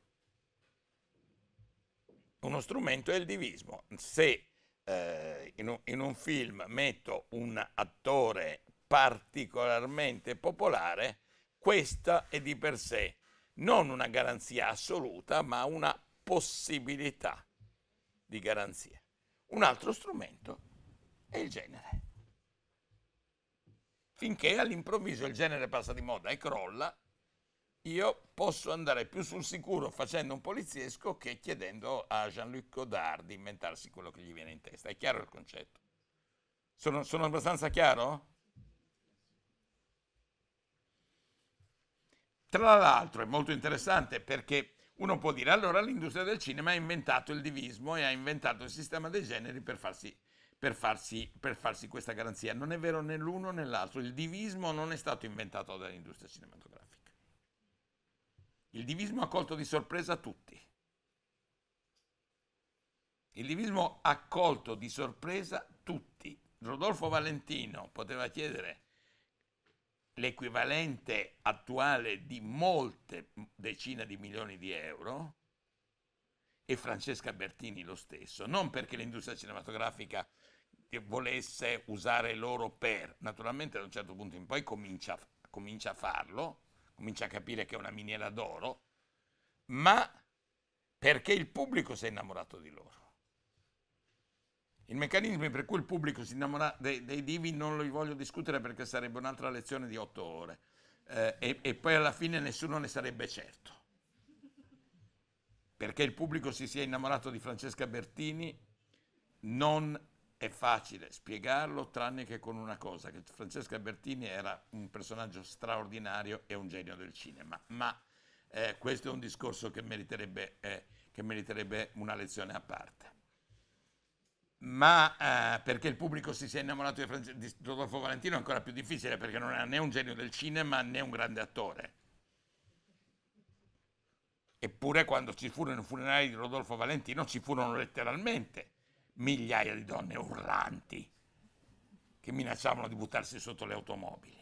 A: Uno strumento è il divismo. Se eh, in, un, in un film metto un attore particolarmente popolare, questa è di per sé non una garanzia assoluta, ma una possibilità di garanzia. Un altro strumento è il genere finché all'improvviso il genere passa di moda e crolla, io posso andare più sul sicuro facendo un poliziesco che chiedendo a Jean-Luc Godard di inventarsi quello che gli viene in testa. È chiaro il concetto? Sono, sono abbastanza chiaro? Tra l'altro è molto interessante perché uno può dire allora l'industria del cinema ha inventato il divismo e ha inventato il sistema dei generi per farsi per farsi, per farsi questa garanzia. Non è vero né l'uno né l'altro. Il divismo non è stato inventato dall'industria cinematografica. Il divismo ha colto di sorpresa tutti. Il divismo ha colto di sorpresa tutti. Rodolfo Valentino poteva chiedere l'equivalente attuale di molte decine di milioni di euro e Francesca Bertini lo stesso, non perché l'industria cinematografica volesse usare loro per. Naturalmente ad un certo punto in poi comincia, comincia a farlo, comincia a capire che è una miniera d'oro, ma perché il pubblico si è innamorato di loro. Il meccanismo per cui il pubblico si innamora dei, dei divi non li voglio discutere perché sarebbe un'altra lezione di otto ore eh, e, e poi alla fine nessuno ne sarebbe certo. Perché il pubblico si sia innamorato di Francesca Bertini non è facile spiegarlo tranne che con una cosa, che Francesco Albertini era un personaggio straordinario e un genio del cinema, ma eh, questo è un discorso che meriterebbe, eh, che meriterebbe una lezione a parte. Ma eh, perché il pubblico si sia innamorato di, Frances- di Rodolfo Valentino è ancora più difficile perché non era né un genio del cinema né un grande attore. Eppure quando ci furono i funerali di Rodolfo Valentino ci furono letteralmente migliaia di donne urlanti che minacciavano di buttarsi sotto le automobili.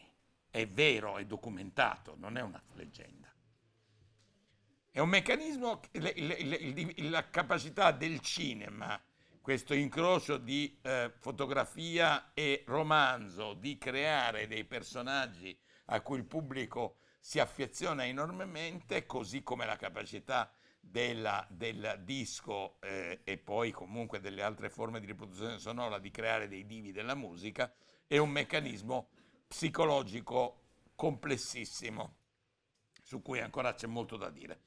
A: È vero, è documentato, non è una leggenda. È un meccanismo, le, le, le, la capacità del cinema, questo incrocio di eh, fotografia e romanzo, di creare dei personaggi a cui il pubblico si affeziona enormemente, così come la capacità della, del disco eh, e poi comunque delle altre forme di riproduzione sonora di creare dei divi della musica è un meccanismo psicologico complessissimo su cui ancora c'è molto da dire.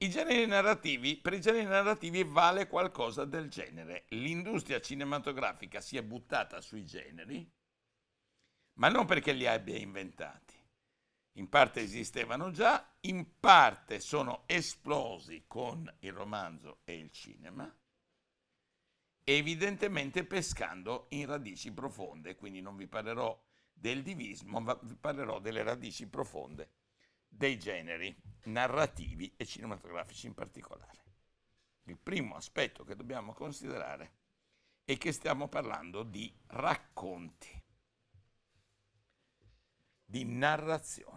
A: I generi narrativi, per i generi narrativi vale qualcosa del genere. L'industria cinematografica si è buttata sui generi, ma non perché li abbia inventati in parte esistevano già, in parte sono esplosi con il romanzo e il cinema, evidentemente pescando in radici profonde, quindi non vi parlerò del divismo, ma vi parlerò delle radici profonde dei generi narrativi e cinematografici in particolare. Il primo aspetto che dobbiamo considerare è che stiamo parlando di racconti di narrazioni.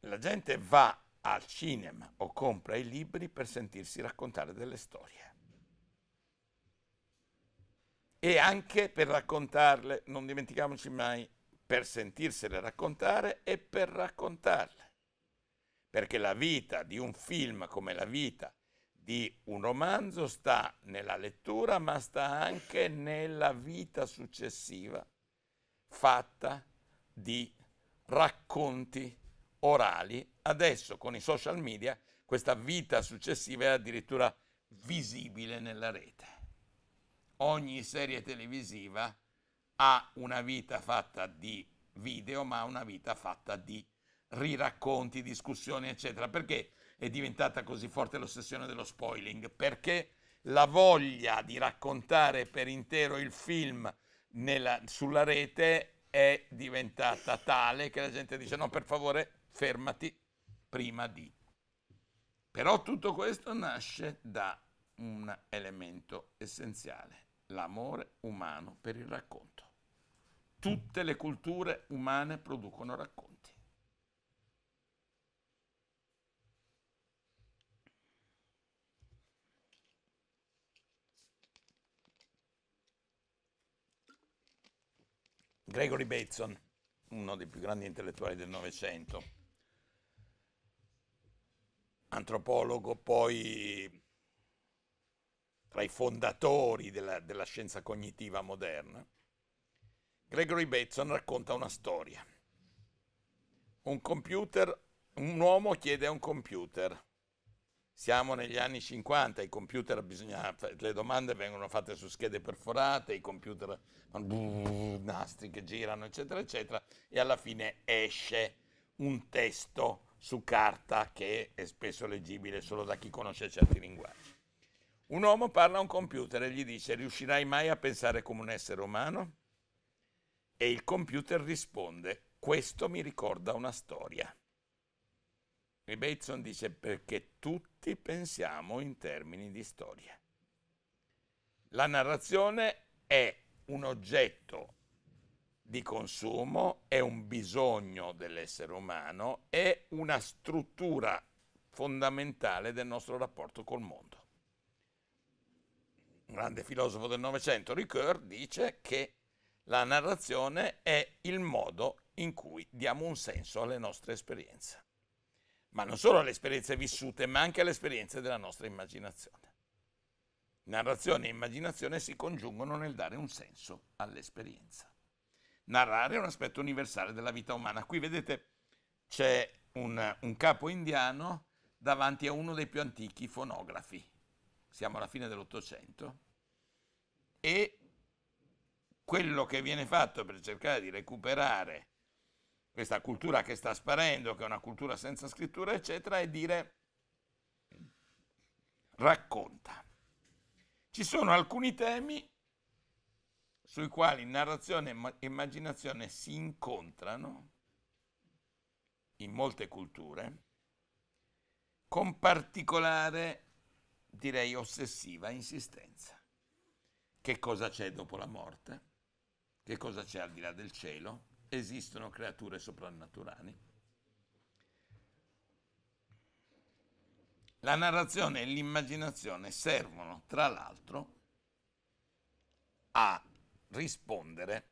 A: La gente va al cinema o compra i libri per sentirsi raccontare delle storie e anche per raccontarle, non dimentichiamoci mai, per sentirsele raccontare e per raccontarle. Perché la vita di un film come la vita di un romanzo sta nella lettura, ma sta anche nella vita successiva fatta di racconti orali. Adesso con i social media questa vita successiva è addirittura visibile nella rete. Ogni serie televisiva ha una vita fatta di video, ma una vita fatta di riracconti, discussioni, eccetera. Perché? è diventata così forte l'ossessione dello spoiling? Perché la voglia di raccontare per intero il film nella, sulla rete è diventata tale che la gente dice no, per favore, fermati prima di. Però tutto questo nasce da un elemento essenziale, l'amore umano per il racconto. Tutte le culture umane producono racconti. Gregory Bateson, uno dei più grandi intellettuali del Novecento, antropologo, poi tra i fondatori della, della scienza cognitiva moderna, Gregory Bateson racconta una storia. Un computer, un uomo chiede a un computer siamo negli anni 50, i computer bisogna, le domande vengono fatte su schede perforate, i computer nastri che girano, eccetera, eccetera, e alla fine esce un testo su carta che è spesso leggibile solo da chi conosce certi linguaggi. Un uomo parla a un computer e gli dice riuscirai mai a pensare come un essere umano? E il computer risponde questo mi ricorda una storia. E Bateson dice perché tutti questi pensiamo in termini di storia. La narrazione è un oggetto di consumo, è un bisogno dell'essere umano, è una struttura fondamentale del nostro rapporto col mondo. Un grande filosofo del Novecento, Ricoeur, dice che la narrazione è il modo in cui diamo un senso alle nostre esperienze ma non solo alle esperienze vissute, ma anche alle esperienze della nostra immaginazione. Narrazione e immaginazione si congiungono nel dare un senso all'esperienza. Narrare è un aspetto universale della vita umana. Qui vedete c'è un, un capo indiano davanti a uno dei più antichi fonografi. Siamo alla fine dell'Ottocento e quello che viene fatto per cercare di recuperare questa cultura che sta sparendo, che è una cultura senza scrittura, eccetera, è dire racconta. Ci sono alcuni temi sui quali narrazione e immaginazione si incontrano in molte culture, con particolare, direi, ossessiva insistenza. Che cosa c'è dopo la morte? Che cosa c'è al di là del cielo? esistono creature soprannaturali. La narrazione e l'immaginazione servono, tra l'altro, a rispondere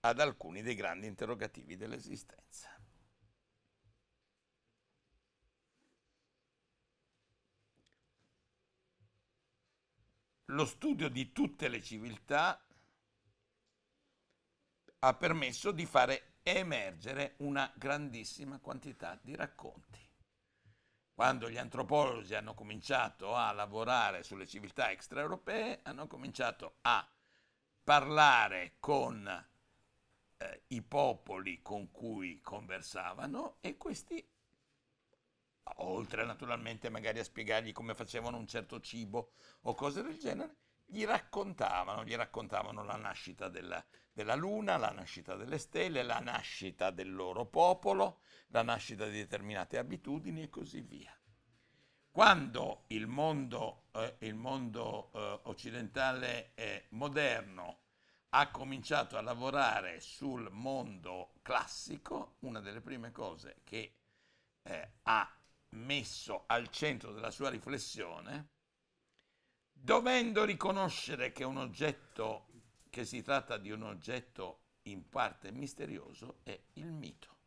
A: ad alcuni dei grandi interrogativi dell'esistenza. Lo studio di tutte le civiltà ha permesso di fare emergere una grandissima quantità di racconti. Quando gli antropologi hanno cominciato a lavorare sulle civiltà extraeuropee, hanno cominciato a parlare con eh, i popoli con cui conversavano e questi, oltre naturalmente magari a spiegargli come facevano un certo cibo o cose del genere, gli raccontavano, gli raccontavano la nascita della, della Luna, la nascita delle stelle, la nascita del loro popolo, la nascita di determinate abitudini e così via. Quando il mondo, eh, il mondo eh, occidentale eh, moderno ha cominciato a lavorare sul mondo classico, una delle prime cose che eh, ha messo al centro della sua riflessione, dovendo riconoscere che un oggetto che si tratta di un oggetto in parte misterioso è il mito.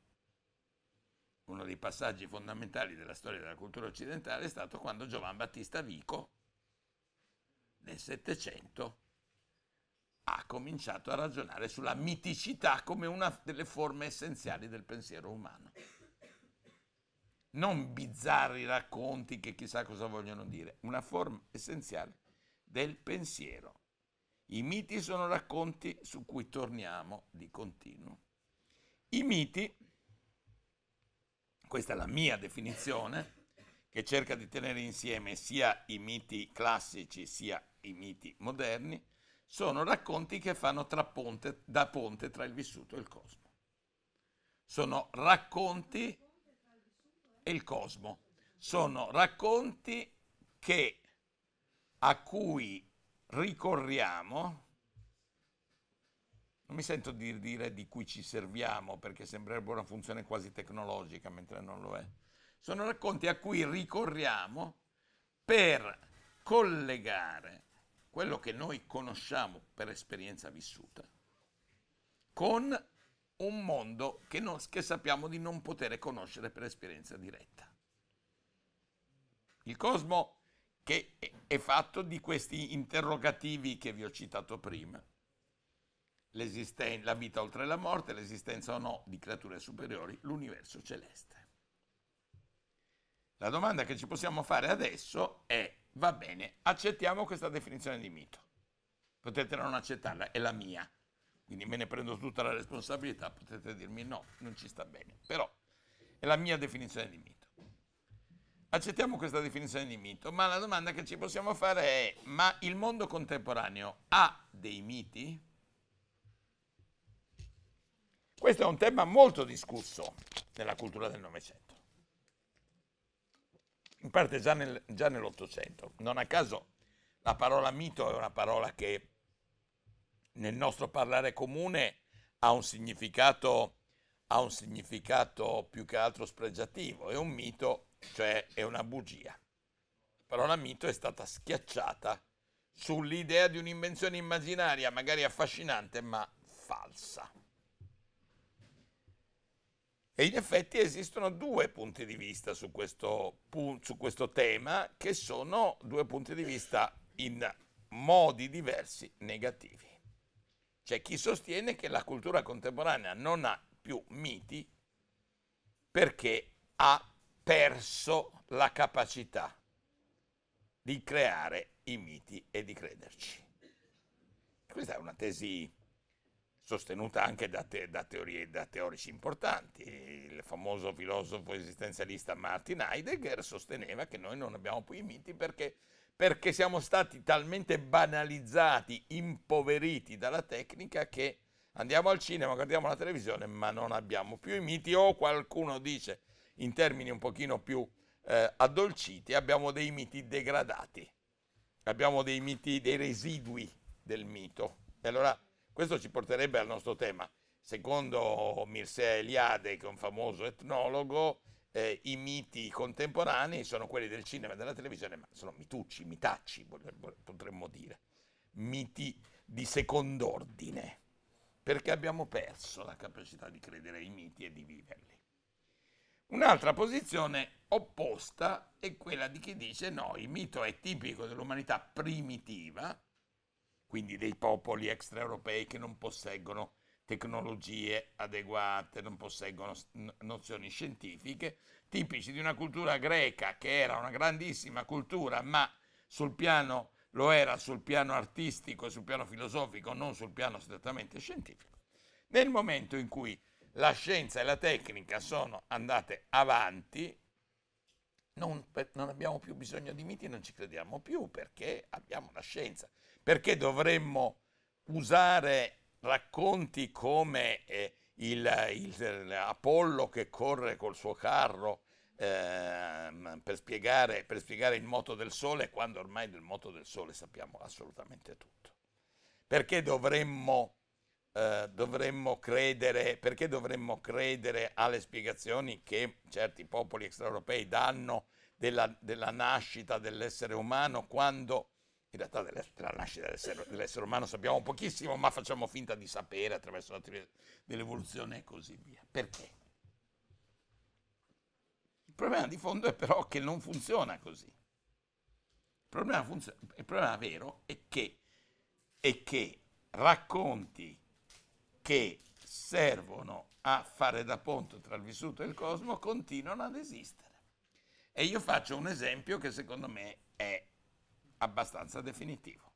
A: Uno dei passaggi fondamentali della storia della cultura occidentale è stato quando Giovan Battista Vico, nel Settecento, ha cominciato a ragionare sulla miticità come una delle forme essenziali del pensiero umano. Non bizzarri racconti che chissà cosa vogliono dire, una forma essenziale del pensiero i miti sono racconti su cui torniamo di continuo. I miti, questa è la mia definizione, che cerca di tenere insieme sia i miti classici sia i miti moderni, sono racconti che fanno ponte, da ponte tra il vissuto e il cosmo. Sono racconti e il cosmo. Sono racconti che, a cui ricorriamo, non mi sento di dire di cui ci serviamo perché sembrerebbe una funzione quasi tecnologica mentre non lo è, sono racconti a cui ricorriamo per collegare quello che noi conosciamo per esperienza vissuta con un mondo che, non, che sappiamo di non poter conoscere per esperienza diretta. Il cosmo che è fatto di questi interrogativi che vi ho citato prima. la vita oltre la morte, l'esistenza o no di creature superiori, l'universo celeste. La domanda che ci possiamo fare adesso è, va bene, accettiamo questa definizione di mito. Potete non accettarla, è la mia, quindi me ne prendo tutta la responsabilità, potete dirmi no, non ci sta bene, però è la mia definizione di mito. Accettiamo questa definizione di mito, ma la domanda che ci possiamo fare è, ma il mondo contemporaneo ha dei miti? Questo è un tema molto discusso nella cultura del Novecento, in parte già, nel, già nell'Ottocento. Non a caso la parola mito è una parola che nel nostro parlare comune ha un significato, ha un significato più che altro spregiativo, è un mito cioè è una bugia. La parola mito è stata schiacciata sull'idea di un'invenzione immaginaria, magari affascinante, ma falsa. E in effetti esistono due punti di vista su questo, su questo tema, che sono due punti di vista in modi diversi negativi. C'è chi sostiene che la cultura contemporanea non ha più miti perché ha perso la capacità di creare i miti e di crederci. Questa è una tesi sostenuta anche da, te, da, teorie, da teorici importanti. Il famoso filosofo esistenzialista Martin Heidegger sosteneva che noi non abbiamo più i miti perché, perché siamo stati talmente banalizzati, impoveriti dalla tecnica che andiamo al cinema, guardiamo la televisione, ma non abbiamo più i miti o qualcuno dice in termini un pochino più eh, addolciti, abbiamo dei miti degradati, abbiamo dei miti, dei residui del mito. E allora questo ci porterebbe al nostro tema. Secondo Mircea Eliade, che è un famoso etnologo, eh, i miti contemporanei sono quelli del cinema e della televisione, ma sono mitucci, mitacci, potremmo dire, miti di second'ordine, perché abbiamo perso la capacità di credere ai miti e di viverli. Un'altra posizione opposta è quella di chi dice no, il mito è tipico dell'umanità primitiva, quindi dei popoli extraeuropei che non posseggono tecnologie adeguate, non posseggono nozioni scientifiche, tipici di una cultura greca che era una grandissima cultura, ma sul piano lo era sul piano artistico e sul piano filosofico, non sul piano strettamente scientifico. Nel momento in cui la scienza e la tecnica sono andate avanti, non, non abbiamo più bisogno di miti, non ci crediamo più perché abbiamo la scienza. Perché dovremmo usare racconti come eh, il, il, Apollo che corre col suo carro eh, per, spiegare, per spiegare il moto del Sole quando ormai del moto del Sole sappiamo assolutamente tutto? Perché dovremmo eh, dovremmo credere, perché dovremmo credere alle spiegazioni che certi popoli extraeuropei danno della, della nascita dell'essere umano quando in realtà della nascita dell'essere, dell'essere, umano sappiamo pochissimo, ma facciamo finta di sapere attraverso la teoria dell'evoluzione e così via. Perché? Il problema di fondo è però che non funziona così. Il
B: problema, funziona,
A: il problema vero è che, è che racconti che servono a fare da ponte tra il vissuto e il cosmo continuano ad esistere. E io faccio un esempio che secondo me è abbastanza definitivo.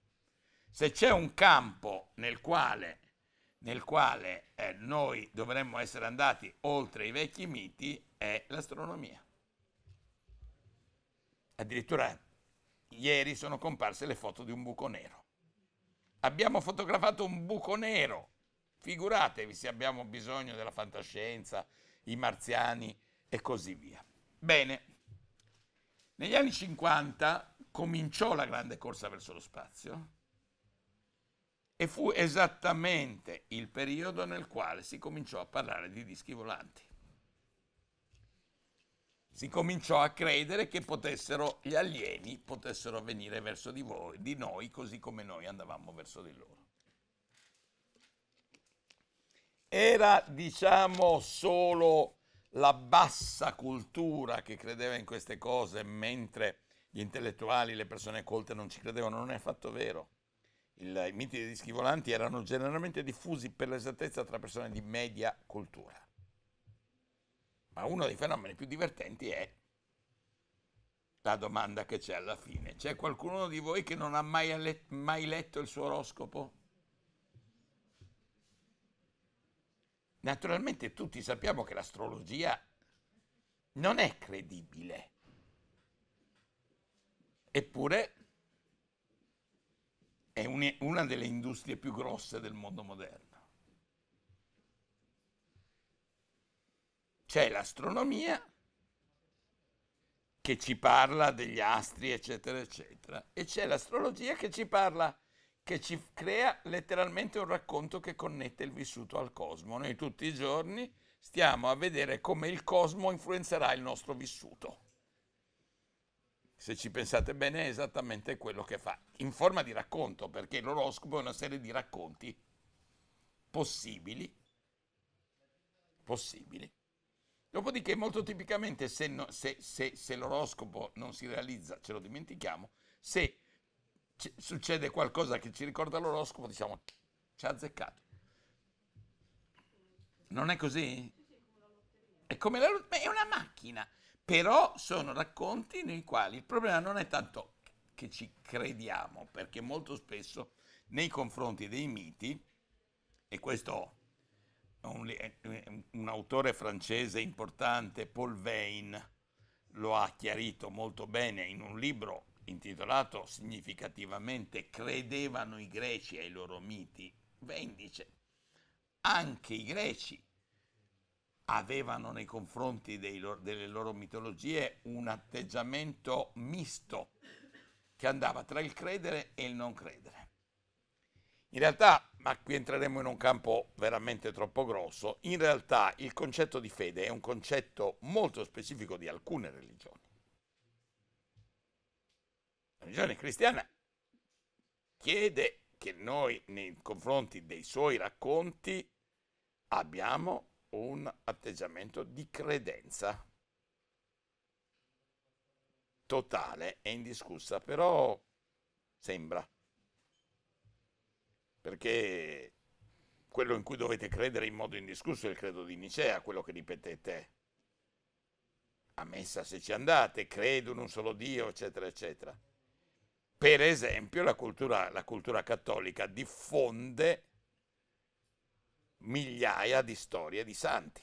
A: Se c'è un campo nel quale, nel quale eh, noi dovremmo essere andati oltre i vecchi miti è l'astronomia. Addirittura ieri sono comparse le foto di un buco nero. Abbiamo fotografato un buco nero Figuratevi se abbiamo bisogno della fantascienza, i marziani e così via. Bene, negli anni 50 cominciò la grande corsa verso lo spazio e fu esattamente il periodo nel quale si cominciò a parlare di dischi volanti. Si cominciò a credere che potessero, gli alieni potessero venire verso di, voi, di noi così come noi andavamo verso di loro era diciamo solo la bassa cultura che credeva in queste cose, mentre gli intellettuali, le persone colte non ci credevano, non è affatto vero. Il, I miti dei dischi volanti erano generalmente diffusi per l'esattezza tra persone di media cultura. Ma uno dei fenomeni più divertenti è la domanda che c'è alla fine. C'è qualcuno di voi che non ha mai, mai letto il suo oroscopo? Naturalmente tutti sappiamo che l'astrologia non è credibile. Eppure è una delle industrie più grosse del mondo moderno. C'è l'astronomia che ci parla degli astri, eccetera, eccetera, e c'è l'astrologia che ci parla che ci crea letteralmente un racconto che connette il vissuto al cosmo. Noi tutti i giorni stiamo a vedere come il cosmo influenzerà il nostro vissuto. Se ci pensate bene è esattamente quello che fa, in forma di racconto, perché l'oroscopo è una serie di racconti possibili, possibili. Dopodiché molto tipicamente se, no, se, se, se l'oroscopo non si realizza, ce lo dimentichiamo, se ci succede qualcosa che ci ricorda l'oroscopo, diciamo, ci ha azzeccato. Non è così? È come la lotteria, è una macchina, però sono racconti nei quali il problema non è tanto che ci crediamo, perché molto spesso nei confronti dei miti, e questo un, un autore francese importante, Paul Vane, lo ha chiarito molto bene in un libro intitolato significativamente Credevano i greci ai loro miti, vendice. anche i greci avevano nei confronti loro, delle loro mitologie un atteggiamento misto che andava tra il credere e il non credere. In realtà, ma qui entreremo in un campo veramente troppo grosso, in realtà il concetto di fede è un concetto molto specifico di alcune religioni. La religione cristiana chiede che noi nei confronti dei suoi racconti abbiamo un atteggiamento di credenza totale e indiscussa, però sembra. Perché quello in cui dovete credere in modo indiscusso è il credo di Nicea, quello che ripetete a messa se ci andate, credo in un solo Dio, eccetera, eccetera. Per esempio la cultura, la cultura cattolica diffonde migliaia di storie di santi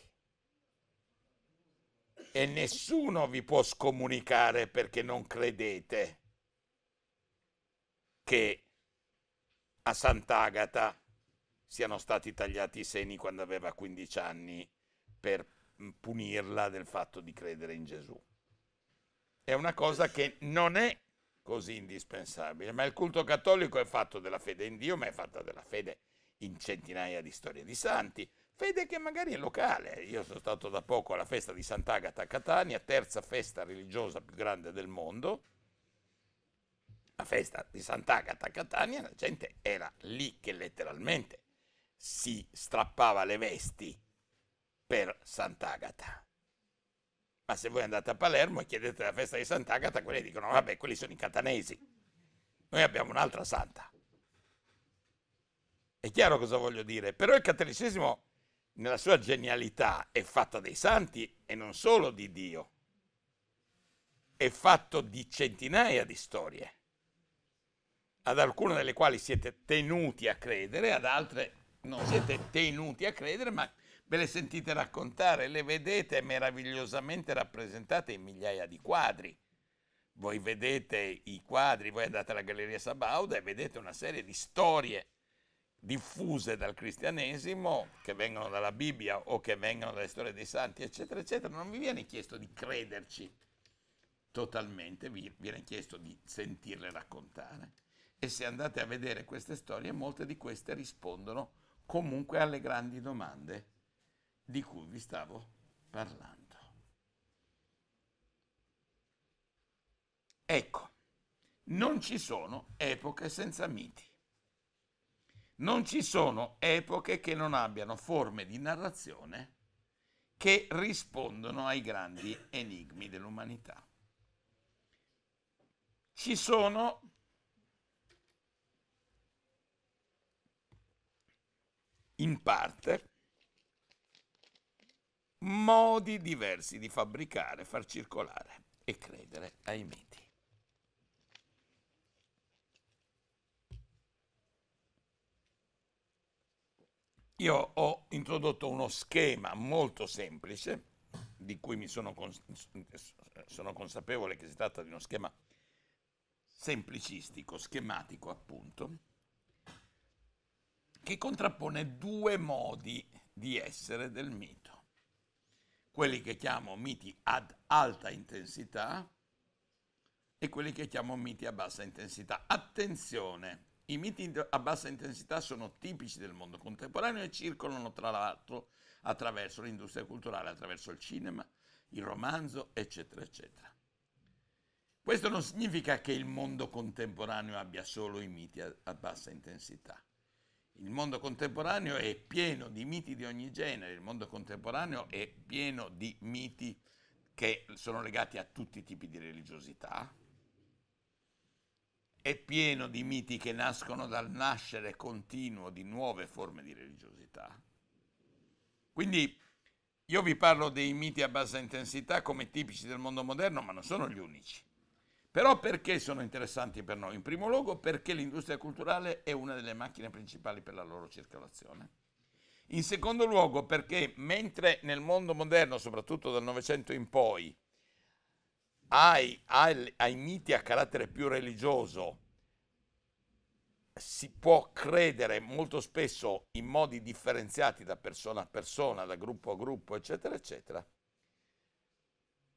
A: e nessuno vi può scomunicare perché non credete che a Sant'Agata siano stati tagliati i seni quando aveva 15 anni per punirla del fatto di credere in Gesù. È una cosa che non è così indispensabile, ma il culto cattolico è fatto della fede in Dio, ma è fatta della fede in centinaia di storie di santi, fede che magari è locale. Io sono stato da poco alla festa di Sant'Agata a Catania, terza festa religiosa più grande del mondo. La festa di Sant'Agata a Catania, la gente era lì che letteralmente si strappava le vesti per Sant'Agata. Ma se voi andate a Palermo e chiedete la festa di Sant'Agata, quelli dicono, vabbè, quelli sono i catanesi. Noi abbiamo un'altra santa. È chiaro cosa voglio dire, però il cattolicesimo nella sua genialità è fatto dei santi e non solo di Dio. È fatto di centinaia di storie, ad alcune delle quali siete tenuti a credere, ad altre non siete tenuti a credere, ma ve le sentite raccontare, le vedete meravigliosamente rappresentate in migliaia di quadri. Voi vedete i quadri, voi andate alla Galleria Sabauda e vedete una serie di storie diffuse dal cristianesimo, che vengono dalla Bibbia o che vengono dalle storie dei santi, eccetera, eccetera, non vi viene chiesto di crederci totalmente, vi viene chiesto di sentirle raccontare. E se andate a vedere queste storie, molte di queste rispondono comunque alle grandi domande di cui vi stavo parlando. Ecco, non ci sono epoche senza miti. Non ci sono epoche che non abbiano forme di narrazione che rispondono ai grandi enigmi dell'umanità. Ci sono in parte modi diversi di fabbricare, far circolare e credere ai miti. Io ho introdotto uno schema molto semplice, di cui mi sono, cons sono consapevole che si tratta di uno schema semplicistico, schematico appunto, che contrappone due modi di essere del mito quelli che chiamo miti ad alta intensità e quelli che chiamo miti a bassa intensità. Attenzione, i miti a bassa intensità sono tipici del mondo contemporaneo e circolano tra l'altro attraverso l'industria culturale, attraverso il cinema, il romanzo, eccetera, eccetera. Questo non significa che il mondo contemporaneo abbia solo i miti a, a bassa intensità. Il mondo contemporaneo è pieno di miti di ogni genere, il mondo contemporaneo è pieno di miti che sono legati a tutti i tipi di religiosità, è pieno di miti che nascono dal nascere continuo di nuove forme di religiosità. Quindi io vi parlo dei miti a bassa intensità come tipici del mondo moderno, ma non sono gli unici. Però perché sono interessanti per noi? In primo luogo perché l'industria culturale è una delle macchine principali per la loro circolazione. In secondo luogo perché mentre nel mondo moderno, soprattutto dal Novecento in poi, ai, ai, ai, miti a carattere più religioso si può credere molto spesso in modi differenziati da persona a persona, da gruppo a gruppo, eccetera, eccetera,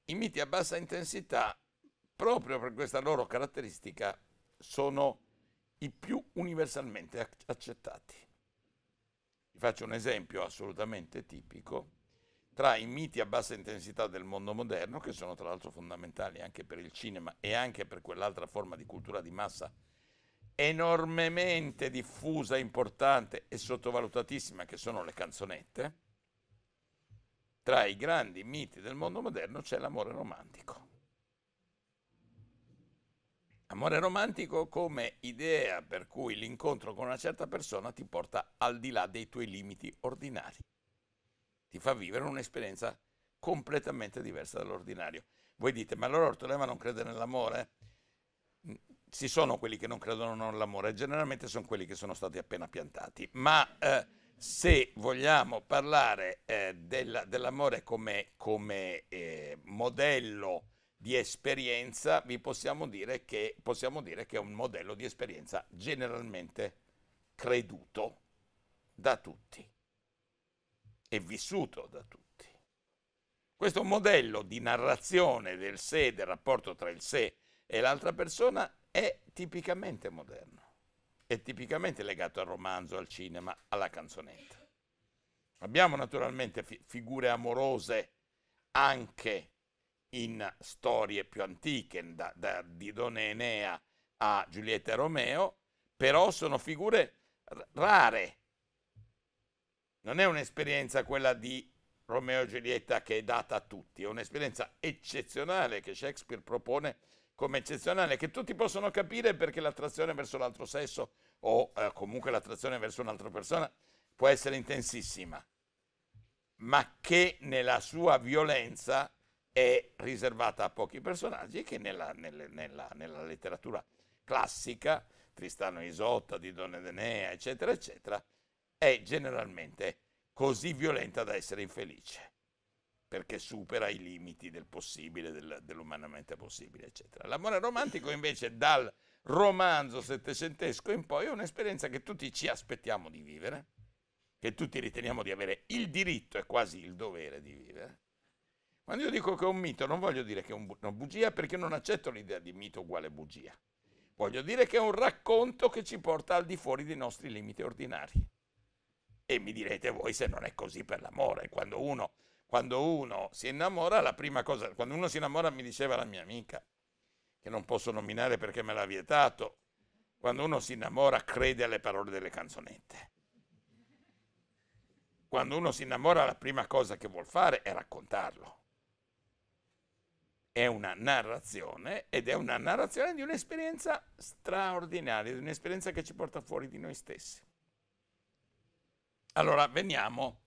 A: i miti a bassa intensità proprio per questa loro caratteristica, sono i più universalmente accettati. Vi faccio un esempio assolutamente tipico tra i miti a bassa intensità del mondo moderno, che sono tra l'altro fondamentali anche per il cinema e anche per quell'altra forma di cultura di massa enormemente diffusa, importante e sottovalutatissima che sono le canzonette, tra i grandi miti del mondo moderno c'è l'amore romantico. Amore romantico come idea per cui l'incontro con una certa persona ti porta al di là dei tuoi limiti ordinari. Ti fa vivere un'esperienza completamente diversa dall'ordinario. Voi dite, ma allora Ortoleva non crede nell'amore? Mm, ci sono quelli che non credono nell'amore, generalmente sono quelli che sono stati appena piantati. Ma eh, se vogliamo parlare eh, dell'amore come, come eh, modello, di esperienza, vi possiamo dire, che, possiamo dire che è un modello di esperienza generalmente creduto da tutti e vissuto da tutti. Questo modello di narrazione del sé, del rapporto tra il sé e l'altra persona, è tipicamente moderno, è tipicamente legato al romanzo, al cinema, alla canzonetta. Abbiamo naturalmente figure amorose anche in storie più antiche, da, da Didone Enea a Giulietta e Romeo, però sono figure rare. Non è un'esperienza quella di Romeo e Giulietta che è data a tutti, è un'esperienza eccezionale che Shakespeare propone come eccezionale, che tutti possono capire perché l'attrazione verso l'altro sesso o eh, comunque l'attrazione verso un'altra persona può essere intensissima, ma che nella sua violenza è riservata a pochi personaggi e che nella, nella, nella, nella letteratura classica, Tristano Isotta, di Don Edenea, eccetera, eccetera, è generalmente così violenta da essere infelice, perché supera i limiti del possibile, del, dell'umanamente possibile, eccetera. L'amore romantico invece dal romanzo settecentesco in poi è un'esperienza che tutti ci aspettiamo di vivere, che tutti riteniamo di avere il diritto e quasi il dovere di vivere, quando io dico che è un mito, non voglio dire che è una bugia perché non accetto l'idea di mito uguale bugia. Voglio dire che è un racconto che ci porta al di fuori dei nostri limiti ordinari. E mi direte voi se non è così per l'amore. Quando uno, quando uno si innamora, la prima cosa, quando uno si innamora, mi diceva la mia amica, che non posso nominare perché me l'ha vietato, quando uno si innamora crede alle parole delle canzonette. Quando uno si innamora la prima cosa che vuol fare è raccontarlo è una narrazione ed è una narrazione di un'esperienza straordinaria, di un'esperienza che ci porta fuori di noi stessi. Allora veniamo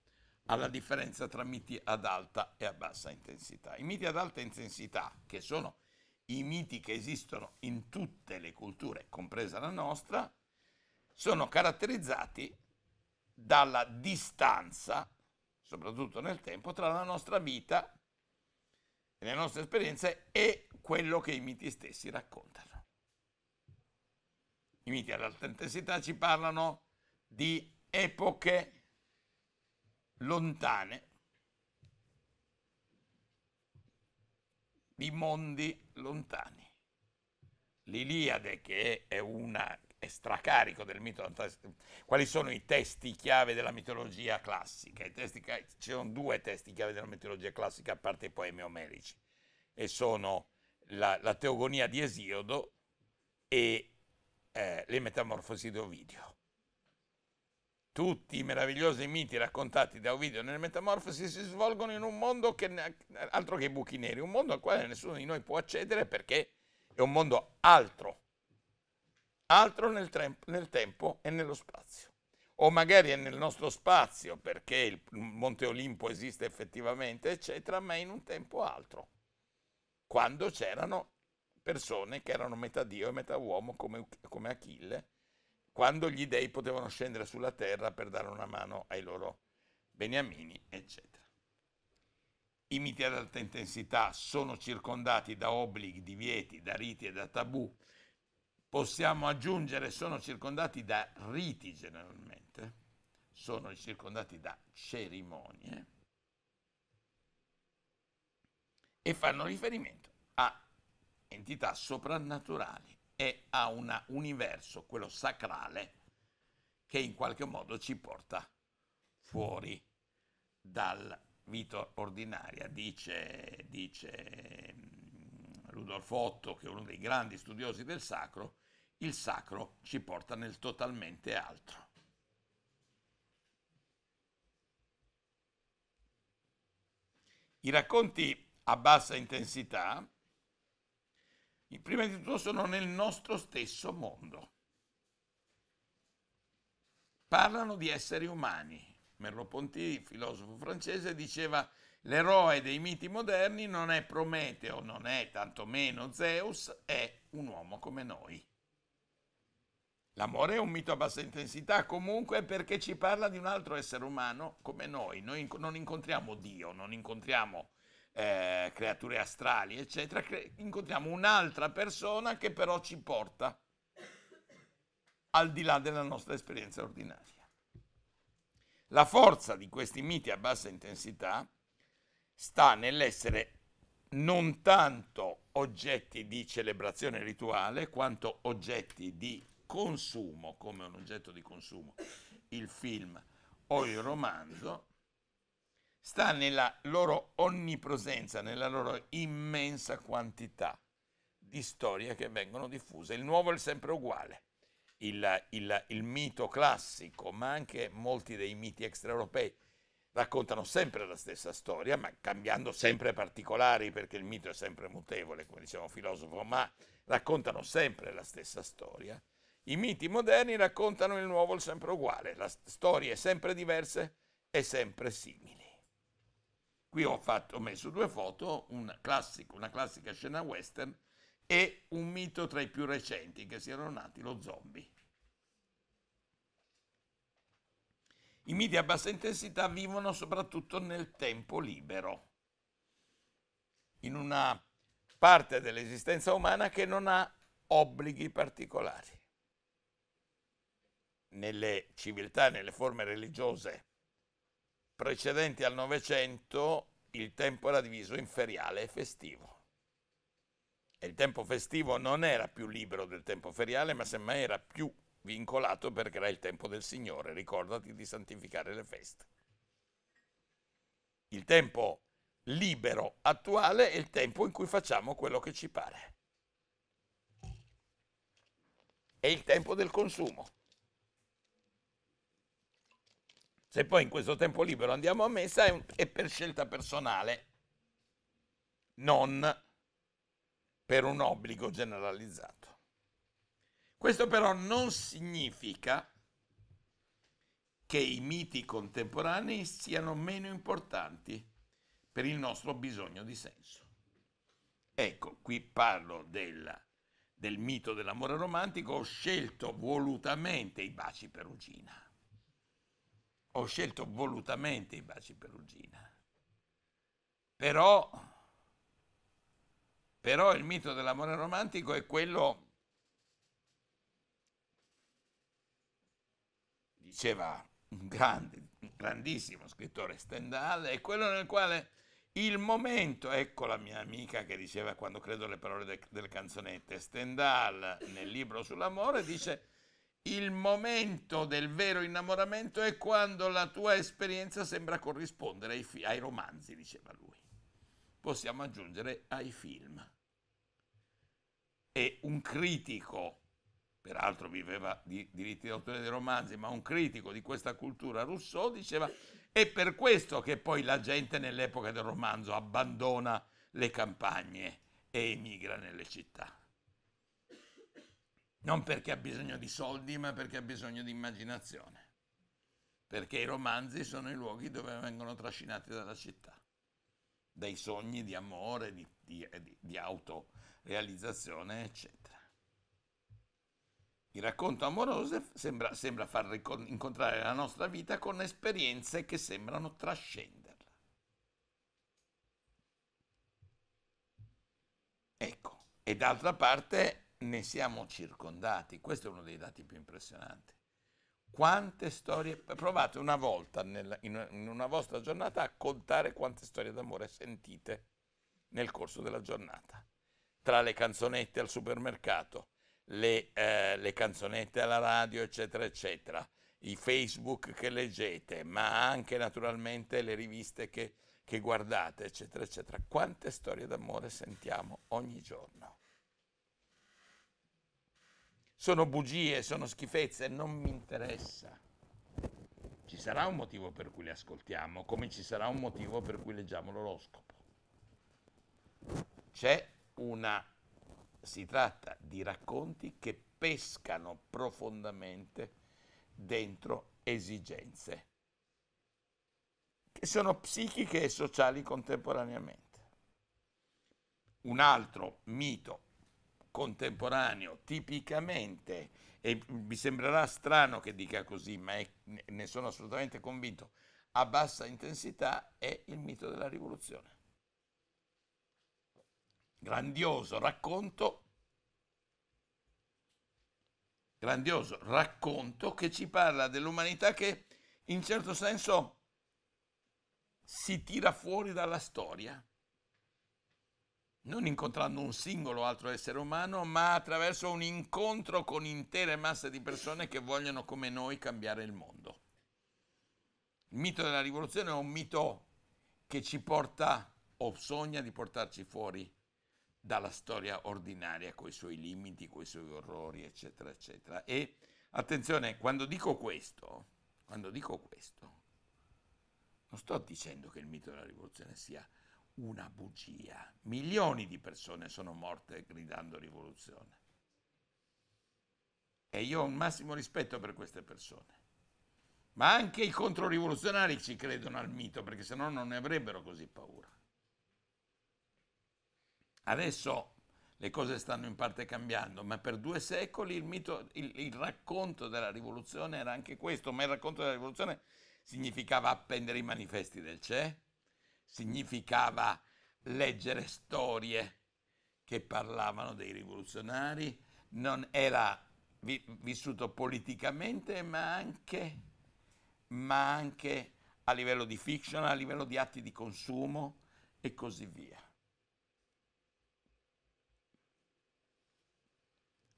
A: alla differenza tra miti ad alta e a bassa intensità. I miti ad alta intensità, che sono i miti che esistono in tutte le culture, compresa la nostra, sono caratterizzati dalla distanza, soprattutto nel tempo, tra la nostra vita nelle nostre esperienze e quello che i miti stessi raccontano. I miti all'alta intensità ci parlano di epoche lontane, di mondi lontani. L'Iliade, che è una è stracarico del mito. Quali sono i testi chiave della mitologia classica? Testi, ci sono due testi chiave della mitologia classica, a parte i poemi omerici, e sono la, la Teogonia di Esiodo e eh, le Metamorfosi di Ovidio. Tutti i meravigliosi miti raccontati da Ovidio nelle Metamorfosi si svolgono in un mondo che altro che i buchi neri, un mondo al quale nessuno di noi può accedere perché è un mondo altro altro nel, nel, tempo e nello spazio. O magari è nel nostro spazio perché il Monte Olimpo esiste effettivamente, eccetera, ma in un tempo altro, quando c'erano persone che erano metà Dio e metà uomo come, come Achille, quando gli dei potevano scendere sulla terra per dare una mano ai loro beniamini, eccetera. I miti ad alta intensità sono circondati da obblighi, divieti, da riti e da tabù possiamo aggiungere sono circondati da riti generalmente, sono circondati da cerimonie e fanno riferimento a entità soprannaturali e a un universo, quello sacrale, che in qualche modo ci porta fuori dalla vita ordinaria. Dice, dice mm, Rudolfo Otto, che è uno dei grandi studiosi del sacro, il sacro ci porta nel totalmente altro. I racconti a bassa intensità, prima di tutto, sono nel nostro stesso mondo. Parlano di esseri umani. Merleau-Ponty, filosofo francese, diceva l'eroe dei miti moderni non è Prometeo, non è tantomeno Zeus, è un uomo come noi. L'amore è un mito a bassa intensità comunque perché ci parla di un altro essere umano come noi. Noi inc- non incontriamo Dio, non incontriamo eh, creature astrali, eccetera. Cre- incontriamo un'altra persona che però ci porta al di là della nostra esperienza ordinaria. La forza di questi miti a bassa intensità sta nell'essere non tanto oggetti di celebrazione rituale quanto oggetti di consumo, come un oggetto di consumo, il film o il romanzo, sta nella loro onnipresenza, nella loro immensa quantità di storie che vengono diffuse. Il nuovo è sempre uguale. Il, il, il mito classico, ma anche molti dei miti extraeuropei, raccontano sempre la stessa storia, ma cambiando sempre particolari, perché il mito è sempre mutevole, come diceva un filosofo, ma raccontano sempre la stessa storia. I miti moderni raccontano il nuovo sempre uguale, la storie sempre diverse e sempre simili. Qui ho, fatto, ho messo due foto, una classica, una classica scena western e un mito tra i più recenti che siano nati, lo zombie. I miti a bassa intensità vivono soprattutto nel tempo libero, in una parte dell'esistenza umana che non ha obblighi particolari nelle civiltà, nelle forme religiose precedenti al Novecento, il tempo era diviso in feriale e festivo. E il tempo festivo non era più libero del tempo feriale, ma semmai era più vincolato perché era il tempo del Signore, ricordati di santificare le feste. Il tempo libero attuale è il tempo in cui facciamo quello che ci pare. È il tempo del consumo. Se poi in questo tempo libero andiamo a messa è, un, è per scelta personale, non per un obbligo generalizzato. Questo però non significa che i miti contemporanei siano meno importanti per il nostro bisogno di senso. Ecco, qui parlo della, del mito dell'amore romantico, ho scelto volutamente i baci perugina ho scelto volutamente i baci Perugina. Però, però il mito dell'amore romantico è quello, diceva un grande, grandissimo scrittore Stendhal, è quello nel quale il momento, ecco la mia amica che diceva quando credo le parole de, delle canzonette, Stendhal nel libro sull'amore dice il momento del vero innamoramento è quando la tua esperienza sembra corrispondere ai, fi- ai romanzi, diceva lui. Possiamo aggiungere ai film. E un critico peraltro viveva di diritti d'autore dei romanzi, ma un critico di questa cultura, Rousseau, diceva è per questo che poi la gente nell'epoca del romanzo abbandona le campagne e emigra nelle città non perché ha bisogno di soldi, ma perché ha bisogno di immaginazione. Perché i romanzi sono i luoghi dove vengono trascinati dalla città, dai sogni di amore, di, eh, di, di autorealizzazione, eccetera. Il racconto amoroso sembra, sembra far incontrare la nostra vita con esperienze che sembrano trascenderla. Ecco, e d'altra parte ne siamo circondati, questo è uno dei dati più impressionanti. Quante storie, provate una volta nella, in, in una vostra giornata a contare quante storie d'amore sentite nel corso della giornata, tra le canzonette al supermercato, le, eh, le canzonette alla radio, eccetera, eccetera, i Facebook che leggete, ma anche naturalmente le riviste che, che guardate, eccetera, eccetera. Quante storie d'amore sentiamo ogni giorno? sono bugie, sono schifezze, non mi interessa. Ci sarà un motivo per cui le ascoltiamo, come ci sarà un motivo per cui leggiamo l'oroscopo. C'è una si tratta di racconti che pescano profondamente dentro esigenze che sono psichiche e sociali contemporaneamente. Un altro mito contemporaneo, tipicamente, e mi sembrerà strano che dica così, ma è, ne sono assolutamente convinto, a bassa intensità è il mito della rivoluzione. Grandioso racconto, grandioso racconto che ci parla dell'umanità che in certo senso si tira fuori dalla storia non incontrando un singolo altro essere umano, ma attraverso un incontro con intere masse di persone che vogliono come noi cambiare il mondo. Il mito della rivoluzione è un mito che ci porta o sogna di portarci fuori dalla storia ordinaria coi suoi limiti, coi suoi orrori, eccetera, eccetera. E attenzione, quando dico questo, quando dico questo, non sto dicendo che il mito della rivoluzione sia una bugia. Milioni di persone sono morte gridando rivoluzione. E io ho un massimo rispetto per queste persone. Ma anche i controrivoluzionari ci credono al mito, perché se no non ne avrebbero così paura. Adesso le cose stanno in parte cambiando, ma per due secoli il, mito, il, il racconto della rivoluzione era anche questo, ma il racconto della rivoluzione significava appendere i manifesti del CE, significava leggere storie che parlavano dei rivoluzionari, non era vi, vissuto politicamente, ma anche, ma anche a livello di fiction, a livello di atti di consumo e così via.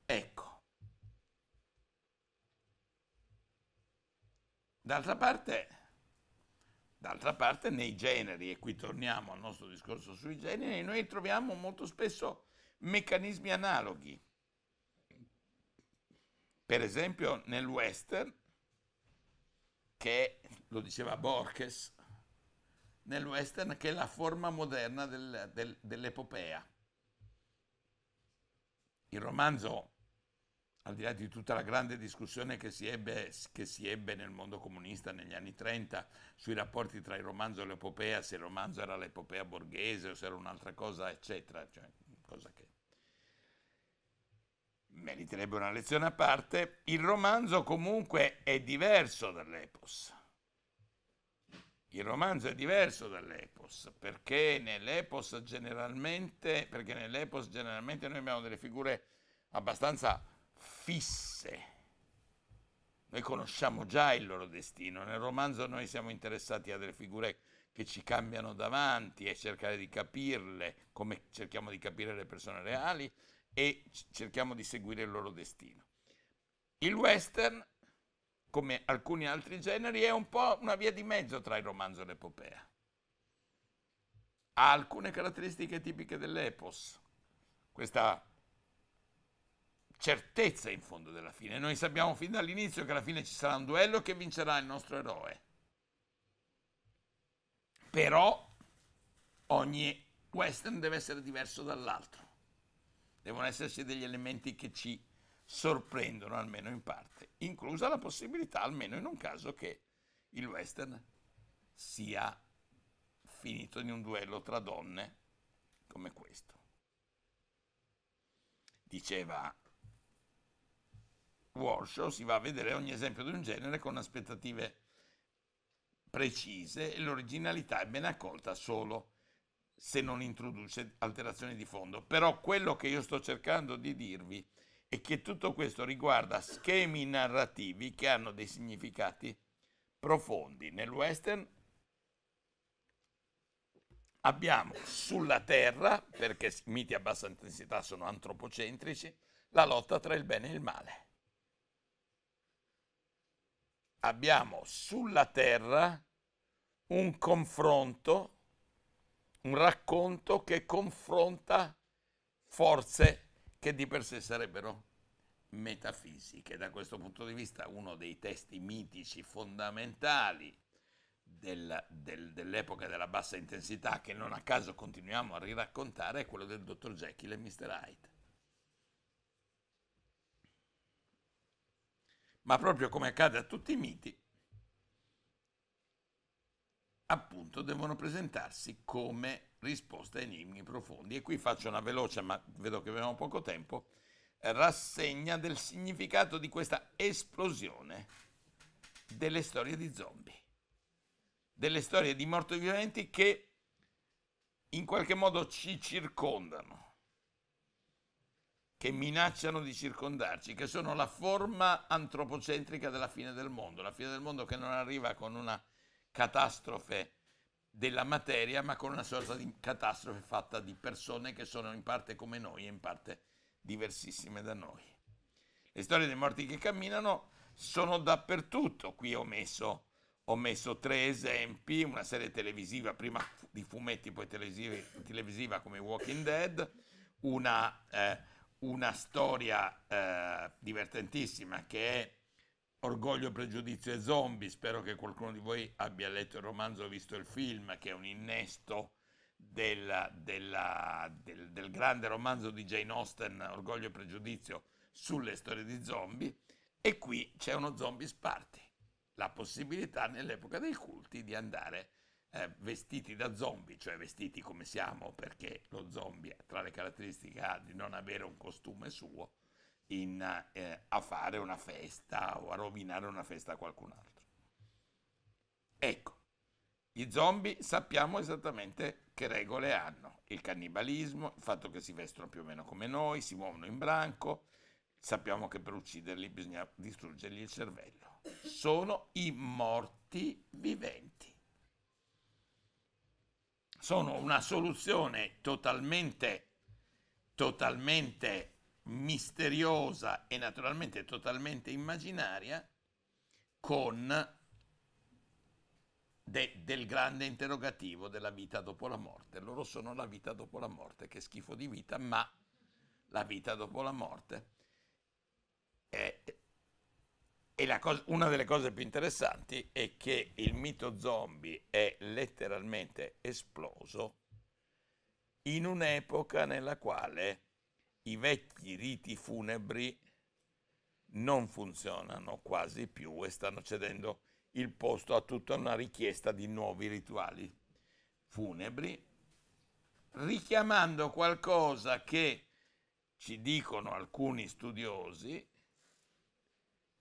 A: Ecco. D'altra parte, D'altra parte nei generi, e qui torniamo al nostro discorso sui generi, noi troviamo molto spesso meccanismi analoghi. Per esempio nel western, che lo diceva Borges, nel western che è la forma moderna del, del, dell'epopea. Il romanzo al di là di tutta la grande discussione che si, ebbe, che si, ebbe, nel mondo comunista negli anni 30 sui rapporti tra il romanzo e l'epopea, se il romanzo era l'epopea borghese o se era un'altra cosa, eccetera, cioè, cosa che meriterebbe una lezione a parte, il romanzo comunque è diverso dall'epos. Il romanzo è diverso dall'epos, perché nell'epos generalmente, perché nell'epos generalmente noi abbiamo delle figure abbastanza fisse. Noi conosciamo già il loro destino. Nel romanzo noi siamo interessati a delle figure che ci cambiano davanti e cercare di capirle, come cerchiamo di capire le persone reali e cerchiamo di seguire il loro destino. Il western, come alcuni altri generi, è un po' una via di mezzo tra il romanzo e l'epopea. Ha alcune caratteristiche tipiche dell'epos, questa certezza in fondo della fine. Noi sappiamo fin dall'inizio che alla fine ci sarà un duello che vincerà il nostro eroe. Però ogni western deve essere diverso dall'altro. Devono esserci degli elementi che ci sorprendono almeno in parte, inclusa la possibilità almeno in un caso che il western sia finito in un duello tra donne come questo. Diceva workshop si va a vedere ogni esempio di un genere con aspettative precise e l'originalità è ben accolta solo se non introduce alterazioni di fondo. Però quello che io sto cercando di dirvi è che tutto questo riguarda schemi narrativi che hanno dei significati profondi. Nel western abbiamo sulla terra, perché i miti a bassa intensità sono antropocentrici, la lotta tra il bene e il male abbiamo sulla Terra un confronto, un racconto che confronta forze che di per sé sarebbero metafisiche. Da questo punto di vista uno dei testi mitici fondamentali del, del, dell'epoca della bassa intensità, che non a caso continuiamo a riraccontare, è quello del dottor Jekyll e Mr. Hyde. ma proprio come accade a tutti i miti, appunto devono presentarsi come risposta a enigmi profondi. E qui faccio una veloce, ma vedo che abbiamo poco tempo, rassegna del significato di questa esplosione delle storie di zombie, delle storie di morti viventi che in qualche modo ci circondano che minacciano di circondarci, che sono la forma antropocentrica della fine del mondo, la fine del mondo che non arriva con una catastrofe della materia, ma con una sorta di catastrofe fatta di persone che sono in parte come noi e in parte diversissime da noi. Le storie dei morti che camminano sono dappertutto, qui ho messo, ho messo tre esempi, una serie televisiva, prima di fumetti, poi televisiva, come Walking Dead, una eh, una storia eh, divertentissima che è Orgoglio, pregiudizio e zombie. Spero che qualcuno di voi abbia letto il romanzo o visto il film, che è un innesto della, della, del, del, grande romanzo di Jane Austen, Orgoglio e pregiudizio, sulle storie di zombie. E qui c'è uno zombie sparti, la possibilità nell'epoca dei culti di andare a eh, vestiti da zombie, cioè vestiti come siamo, perché lo zombie tra le caratteristiche ha di non avere un costume suo, in, eh, a fare una festa o a rovinare una festa a qualcun altro. Ecco, gli zombie sappiamo esattamente che regole hanno, il cannibalismo, il fatto che si vestono più o meno come noi, si muovono in branco, sappiamo che per ucciderli bisogna distruggergli il cervello. Sono i morti viventi sono una soluzione totalmente, totalmente misteriosa e naturalmente totalmente immaginaria con de, del grande interrogativo della vita dopo la morte. Loro sono la vita dopo la morte, che schifo di vita, ma la vita dopo la morte. È, e cosa, una delle cose più interessanti è che il mito zombie è letteralmente esploso in un'epoca nella quale i vecchi riti funebri non funzionano quasi più e stanno cedendo il posto a tutta una richiesta di nuovi rituali funebri, richiamando qualcosa che ci dicono alcuni studiosi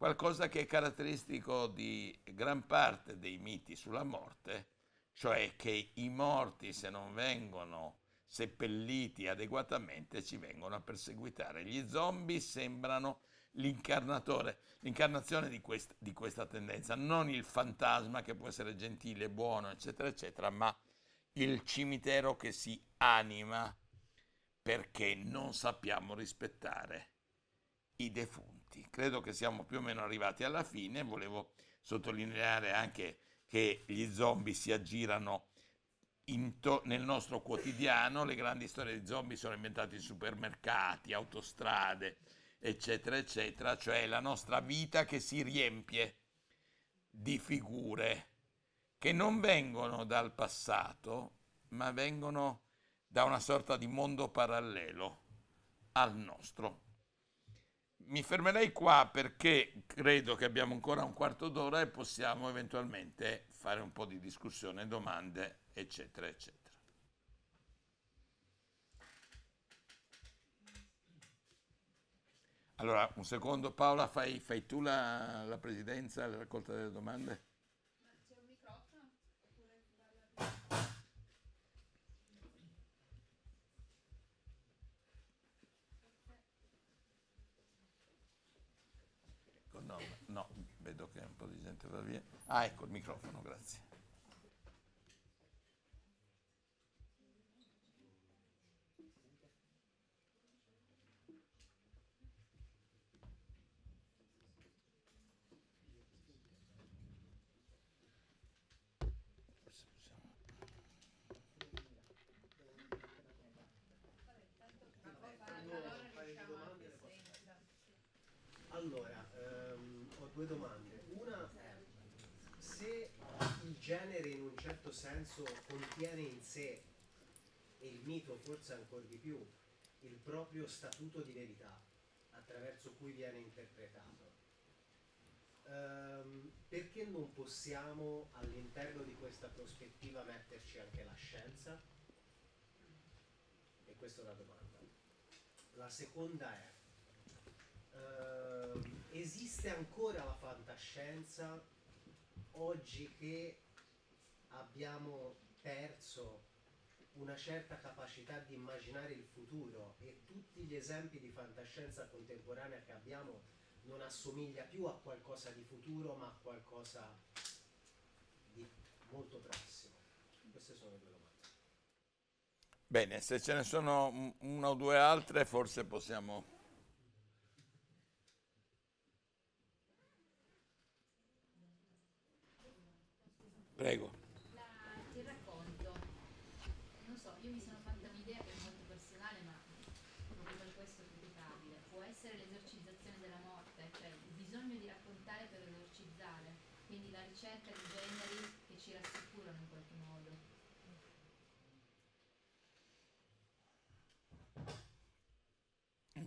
A: qualcosa che è caratteristico di gran parte dei miti sulla morte, cioè che i morti se non vengono seppelliti adeguatamente ci vengono a perseguitare. Gli zombie sembrano l'incarnatore, l'incarnazione di, quest, di questa tendenza, non il fantasma che può essere gentile, buono, eccetera, eccetera, ma il cimitero che si anima perché non sappiamo rispettare i defunti avanti. Credo che siamo più o meno arrivati alla fine. Volevo sottolineare anche che gli zombie si aggirano to- nel nostro quotidiano. Le grandi storie di zombie sono inventate in supermercati, autostrade, eccetera, eccetera. Cioè la nostra vita che si riempie di figure che non vengono dal passato, ma vengono da una sorta di mondo parallelo al nostro mi fermerei qua perché credo che abbiamo ancora un quarto d'ora e possiamo eventualmente fare un po' di discussione, domande, eccetera, eccetera. Allora, un secondo Paola, fai, fai tu la, la, presidenza, la raccolta delle domande? Ma c'è un microfono? Oppure... portarla via. Ah, ecco il microfono, grazie. Allora, ehm, ho due domande. genere in un certo senso contiene in sé, e il mito forse ancora di più, il proprio statuto di verità attraverso cui viene interpretato. Ehm, perché non possiamo all'interno di questa prospettiva metterci anche la scienza? E questa è una domanda. La seconda è, ehm, esiste ancora la fantascienza oggi che abbiamo perso una certa capacità di immaginare il futuro e tutti gli esempi di fantascienza contemporanea che abbiamo non assomiglia più a qualcosa di futuro ma a qualcosa di molto prossimo. Queste sono le due domande. Bene, se ce ne sono una o due altre forse possiamo... Prego.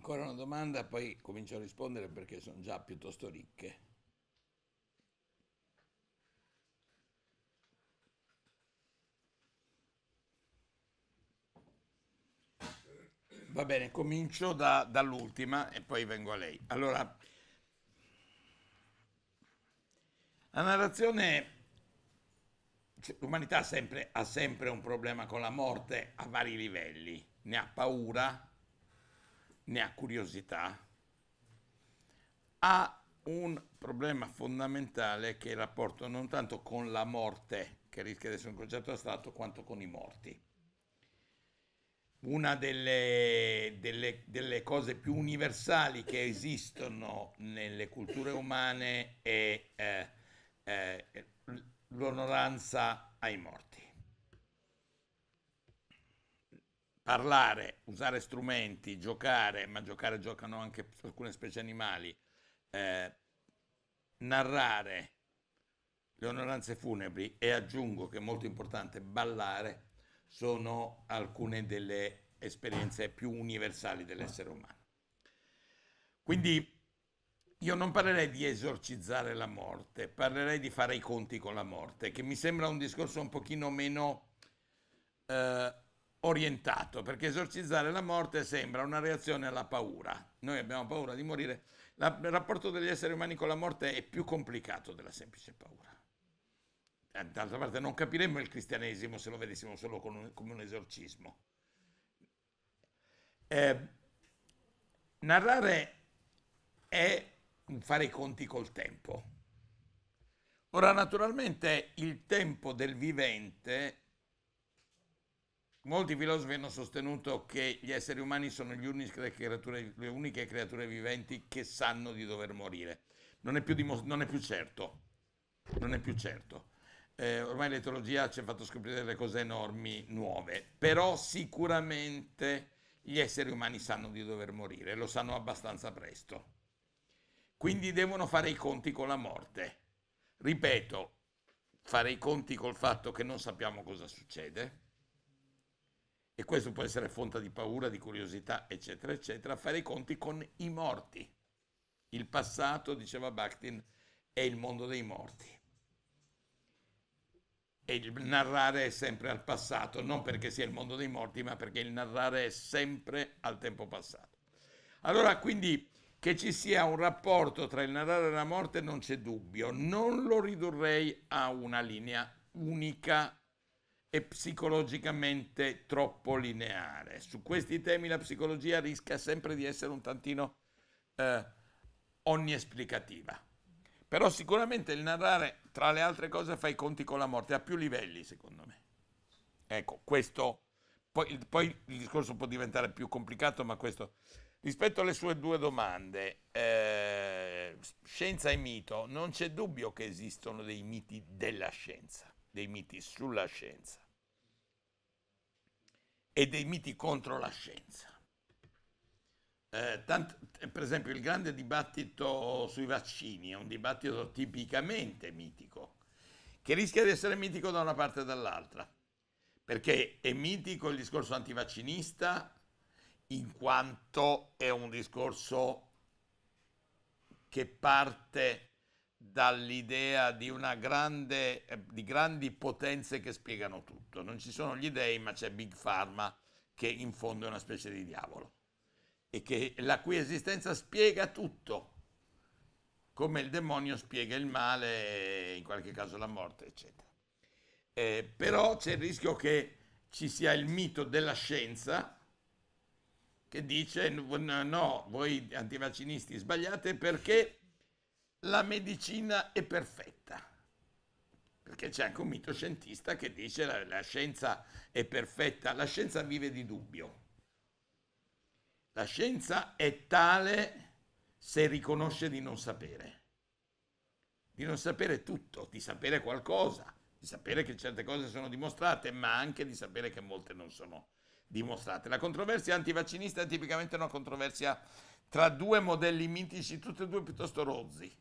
A: ancora una domanda, poi comincio a rispondere perché sono già piuttosto ricche. Va bene, comincio da, dall'ultima e poi vengo a lei. Allora, la narrazione, cioè, l'umanità sempre, ha sempre un problema con la morte a vari livelli. Ne ha paura, ne ha curiosità, ha un problema fondamentale che è il rapporto non tanto con la morte, che rischia di essere un concetto astratto, quanto con i morti. Una delle, delle, delle cose più universali che esistono nelle culture umane è eh, eh, l'onoranza ai morti. parlare, usare strumenti, giocare, ma giocare giocano anche alcune specie animali, eh, narrare le onoranze funebri e aggiungo che è molto importante ballare, sono alcune delle esperienze più universali dell'essere umano. Quindi io non parlerei di esorcizzare la morte, parlerei di fare i conti con la morte, che mi sembra un discorso un pochino meno eh, orientato, perché esorcizzare la morte sembra una reazione alla paura. Noi abbiamo paura di morire. La, il rapporto degli esseri umani con la morte è più complicato della semplice paura. Eh, d'altra parte non capiremmo il cristianesimo se lo vedessimo solo un, come un esorcismo. Eh, narrare è fare i conti col tempo. Ora, naturalmente, il tempo del vivente Molti filosofi hanno sostenuto che gli esseri umani sono creature, le uniche creature viventi che sanno di dover morire. Non è più, dimos- non è più certo. Non è più certo. Eh, ormai l'etologia ci ha fatto scoprire delle cose enormi, nuove, però sicuramente gli esseri umani sanno di dover morire, lo sanno abbastanza presto. Quindi devono fare i conti con la morte. Ripeto, fare i conti col fatto che non sappiamo cosa succede e questo può essere fonte di paura, di curiosità, eccetera, eccetera, fare i conti con i morti. Il passato, diceva Bakhtin, è il mondo dei morti. E il narrare è sempre al passato, non perché sia il mondo dei morti, ma perché il narrare è sempre al tempo passato. Allora, quindi, che ci sia un rapporto tra il narrare e la morte non c'è dubbio, non lo ridurrei a una linea unica e psicologicamente troppo lineare. Su questi temi la psicologia rischia sempre di essere un tantino eh, onniesplicativa. Però sicuramente il narrare, tra le altre cose, fa i conti con la morte a più livelli, secondo me. Ecco, questo... Poi, poi il discorso può diventare più complicato, ma questo... Rispetto alle sue due domande, eh, scienza e mito, non c'è dubbio che esistono dei miti della scienza, dei miti sulla scienza e dei miti contro la scienza. Eh, tant- per esempio il grande dibattito sui vaccini è un dibattito tipicamente mitico, che rischia di essere mitico da una parte e dall'altra, perché è mitico il discorso antivaccinista in quanto è un discorso che parte dall'idea di, grande, eh, di grandi potenze che spiegano tutto. Non ci sono gli dei, ma c'è Big Pharma che in fondo è una specie di diavolo e che la cui esistenza spiega tutto, come il demonio spiega il male, in qualche caso la morte, eccetera. Eh, però c'è il rischio che ci sia il mito della scienza che dice no, voi antivaccinisti sbagliate perché la medicina è perfetta. Perché c'è anche un mito scientista che dice che la, la scienza è perfetta, la scienza vive di dubbio. La scienza è tale se riconosce di non sapere, di non sapere tutto, di sapere qualcosa, di sapere che certe cose sono dimostrate, ma anche di sapere che molte non sono dimostrate. La controversia antivaccinista è tipicamente una controversia tra due modelli mitici, tutti e due piuttosto rozzi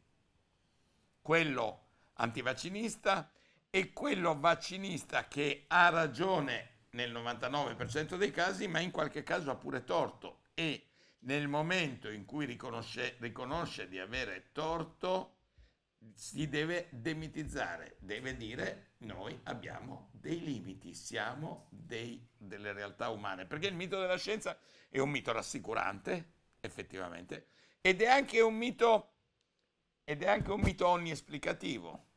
A: quello antivaccinista e quello vaccinista che ha ragione nel 99% dei casi, ma in qualche caso ha pure torto e nel momento in cui riconosce, riconosce di avere torto, si deve demitizzare, deve dire noi abbiamo dei limiti, siamo dei, delle realtà umane, perché il mito della scienza è un mito rassicurante, effettivamente, ed è anche un mito ed è anche un mito onniesplicativo,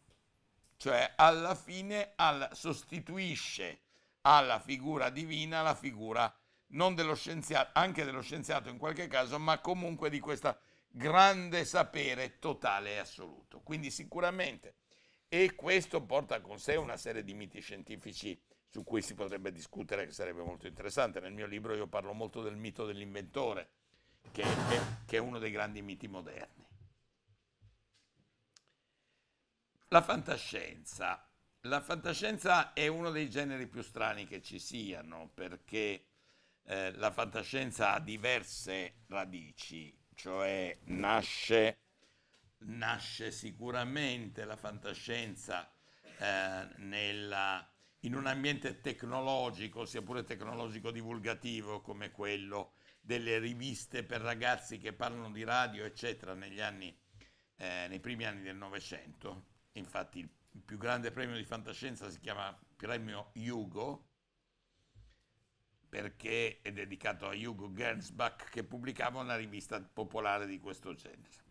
A: cioè alla fine alla, sostituisce alla figura divina la figura non dello scienziato, anche dello scienziato in qualche caso, ma comunque di questo grande sapere totale e assoluto. Quindi sicuramente, e questo porta con sé una serie di miti scientifici su cui si potrebbe discutere, che sarebbe molto interessante. Nel mio libro io parlo molto del mito dell'inventore, che, che è uno dei grandi miti moderni. La fantascienza. La fantascienza è uno dei generi più strani che ci siano perché eh, la fantascienza ha diverse radici, cioè nasce, nasce sicuramente la fantascienza eh, nella, in un ambiente tecnologico, sia pure tecnologico divulgativo come quello delle riviste per ragazzi che parlano di radio, eccetera, negli anni, eh, nei primi anni del Novecento infatti il più grande premio di fantascienza si chiama Premio Hugo perché è dedicato a Hugo Gernsback che pubblicava una rivista popolare di questo genere.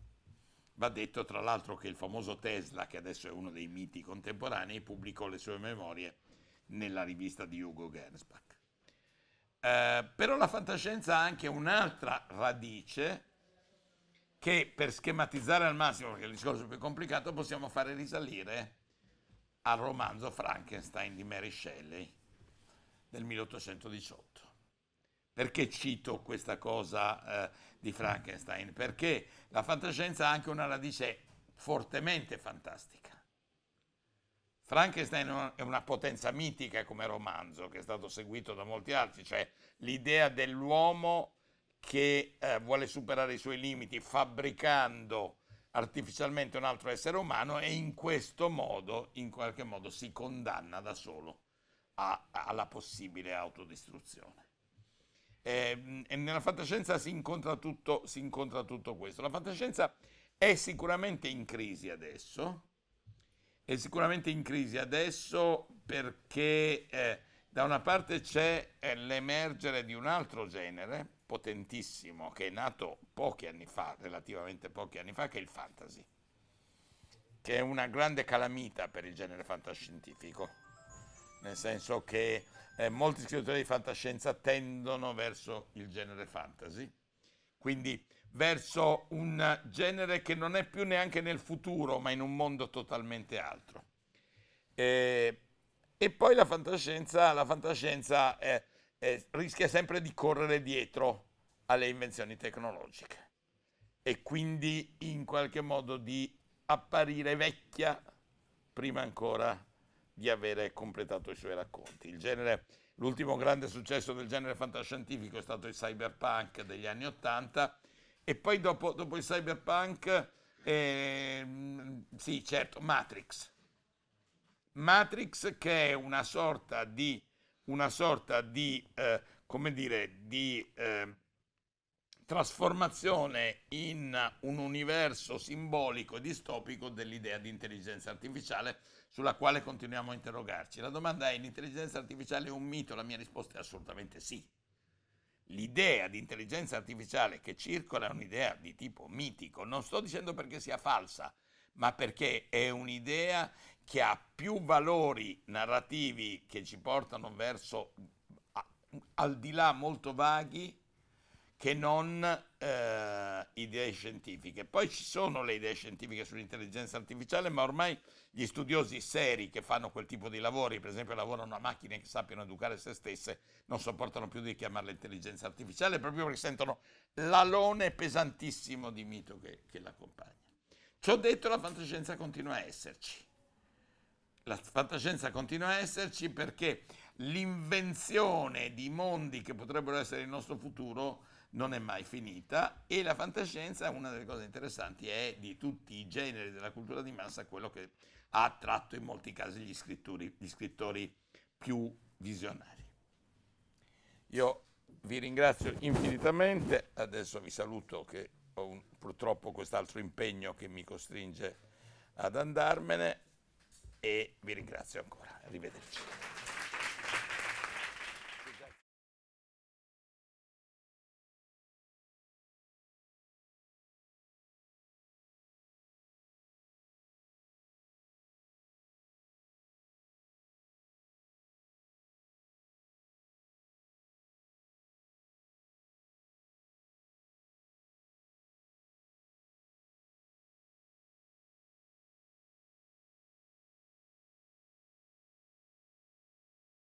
A: Va detto tra l'altro che il famoso Tesla, che adesso è uno dei miti contemporanei, pubblicò le sue memorie nella rivista di Hugo Gernsback. Eh, però la fantascienza ha anche un'altra radice che per schematizzare al massimo, perché il discorso è più complicato, possiamo fare risalire al romanzo Frankenstein di Mary Shelley del 1818. Perché cito questa cosa eh, di Frankenstein? Perché la fantascienza ha anche una radice fortemente fantastica. Frankenstein è una potenza mitica come romanzo che è stato seguito da molti altri, cioè l'idea dell'uomo che eh, vuole superare i suoi limiti fabbricando artificialmente un altro essere umano e in questo modo, in qualche modo, si condanna da solo a, alla possibile autodistruzione. E, eh, e nella fantascienza si incontra, tutto, si incontra tutto questo. La fantascienza è sicuramente in crisi adesso, è sicuramente in crisi adesso perché eh, da una parte c'è eh, l'emergere di un altro genere potentissimo che è nato pochi anni fa, relativamente pochi anni fa, che è il fantasy, che è una grande calamita per il genere fantascientifico, nel senso che eh, molti scrittori di fantascienza tendono verso il genere fantasy, quindi verso un genere che non è più neanche nel futuro, ma in un mondo totalmente altro. Eh, e poi la fantascienza, la fantascienza è, eh, è, eh, rischia sempre di correre dietro alle invenzioni tecnologiche e quindi in qualche modo di apparire vecchia prima ancora di avere completato i suoi racconti. Genere, l'ultimo grande successo del genere fantascientifico è stato il cyberpunk degli anni Ottanta e poi dopo, dopo il cyberpunk, eh, sì certo, Matrix Matrix che è una sorta di, una sorta di eh, come dire, di eh, trasformazione in un universo simbolico e distopico dell'idea di intelligenza artificiale sulla quale continuiamo a interrogarci. La domanda è, l'intelligenza artificiale è un mito? La mia risposta è assolutamente sì. L'idea di intelligenza artificiale che circola è un'idea di tipo mitico, non sto dicendo perché sia falsa, ma perché è un'idea che ha più valori narrativi che ci portano verso al di là molto vaghi che non eh, idee scientifiche. Poi ci sono le idee scientifiche sull'intelligenza artificiale, ma ormai gli studiosi seri che fanno quel tipo di lavori, per esempio lavorano a macchine che sappiano educare se stesse, non sopportano più di chiamarla intelligenza artificiale proprio perché sentono l'alone pesantissimo di mito che, che l'accompagna. Ciò detto, la fantascienza continua a esserci. La fantascienza continua a esserci perché l'invenzione di mondi che potrebbero essere il nostro futuro non è mai finita e la fantascienza, una delle cose interessanti, è di tutti i generi della cultura di massa quello che ha attratto in molti casi gli scrittori, gli scrittori più visionari. Io vi ringrazio infinitamente, adesso vi saluto che ho un, purtroppo quest'altro impegno che mi costringe ad andarmene e vi ringrazio ancora. Arrivederci.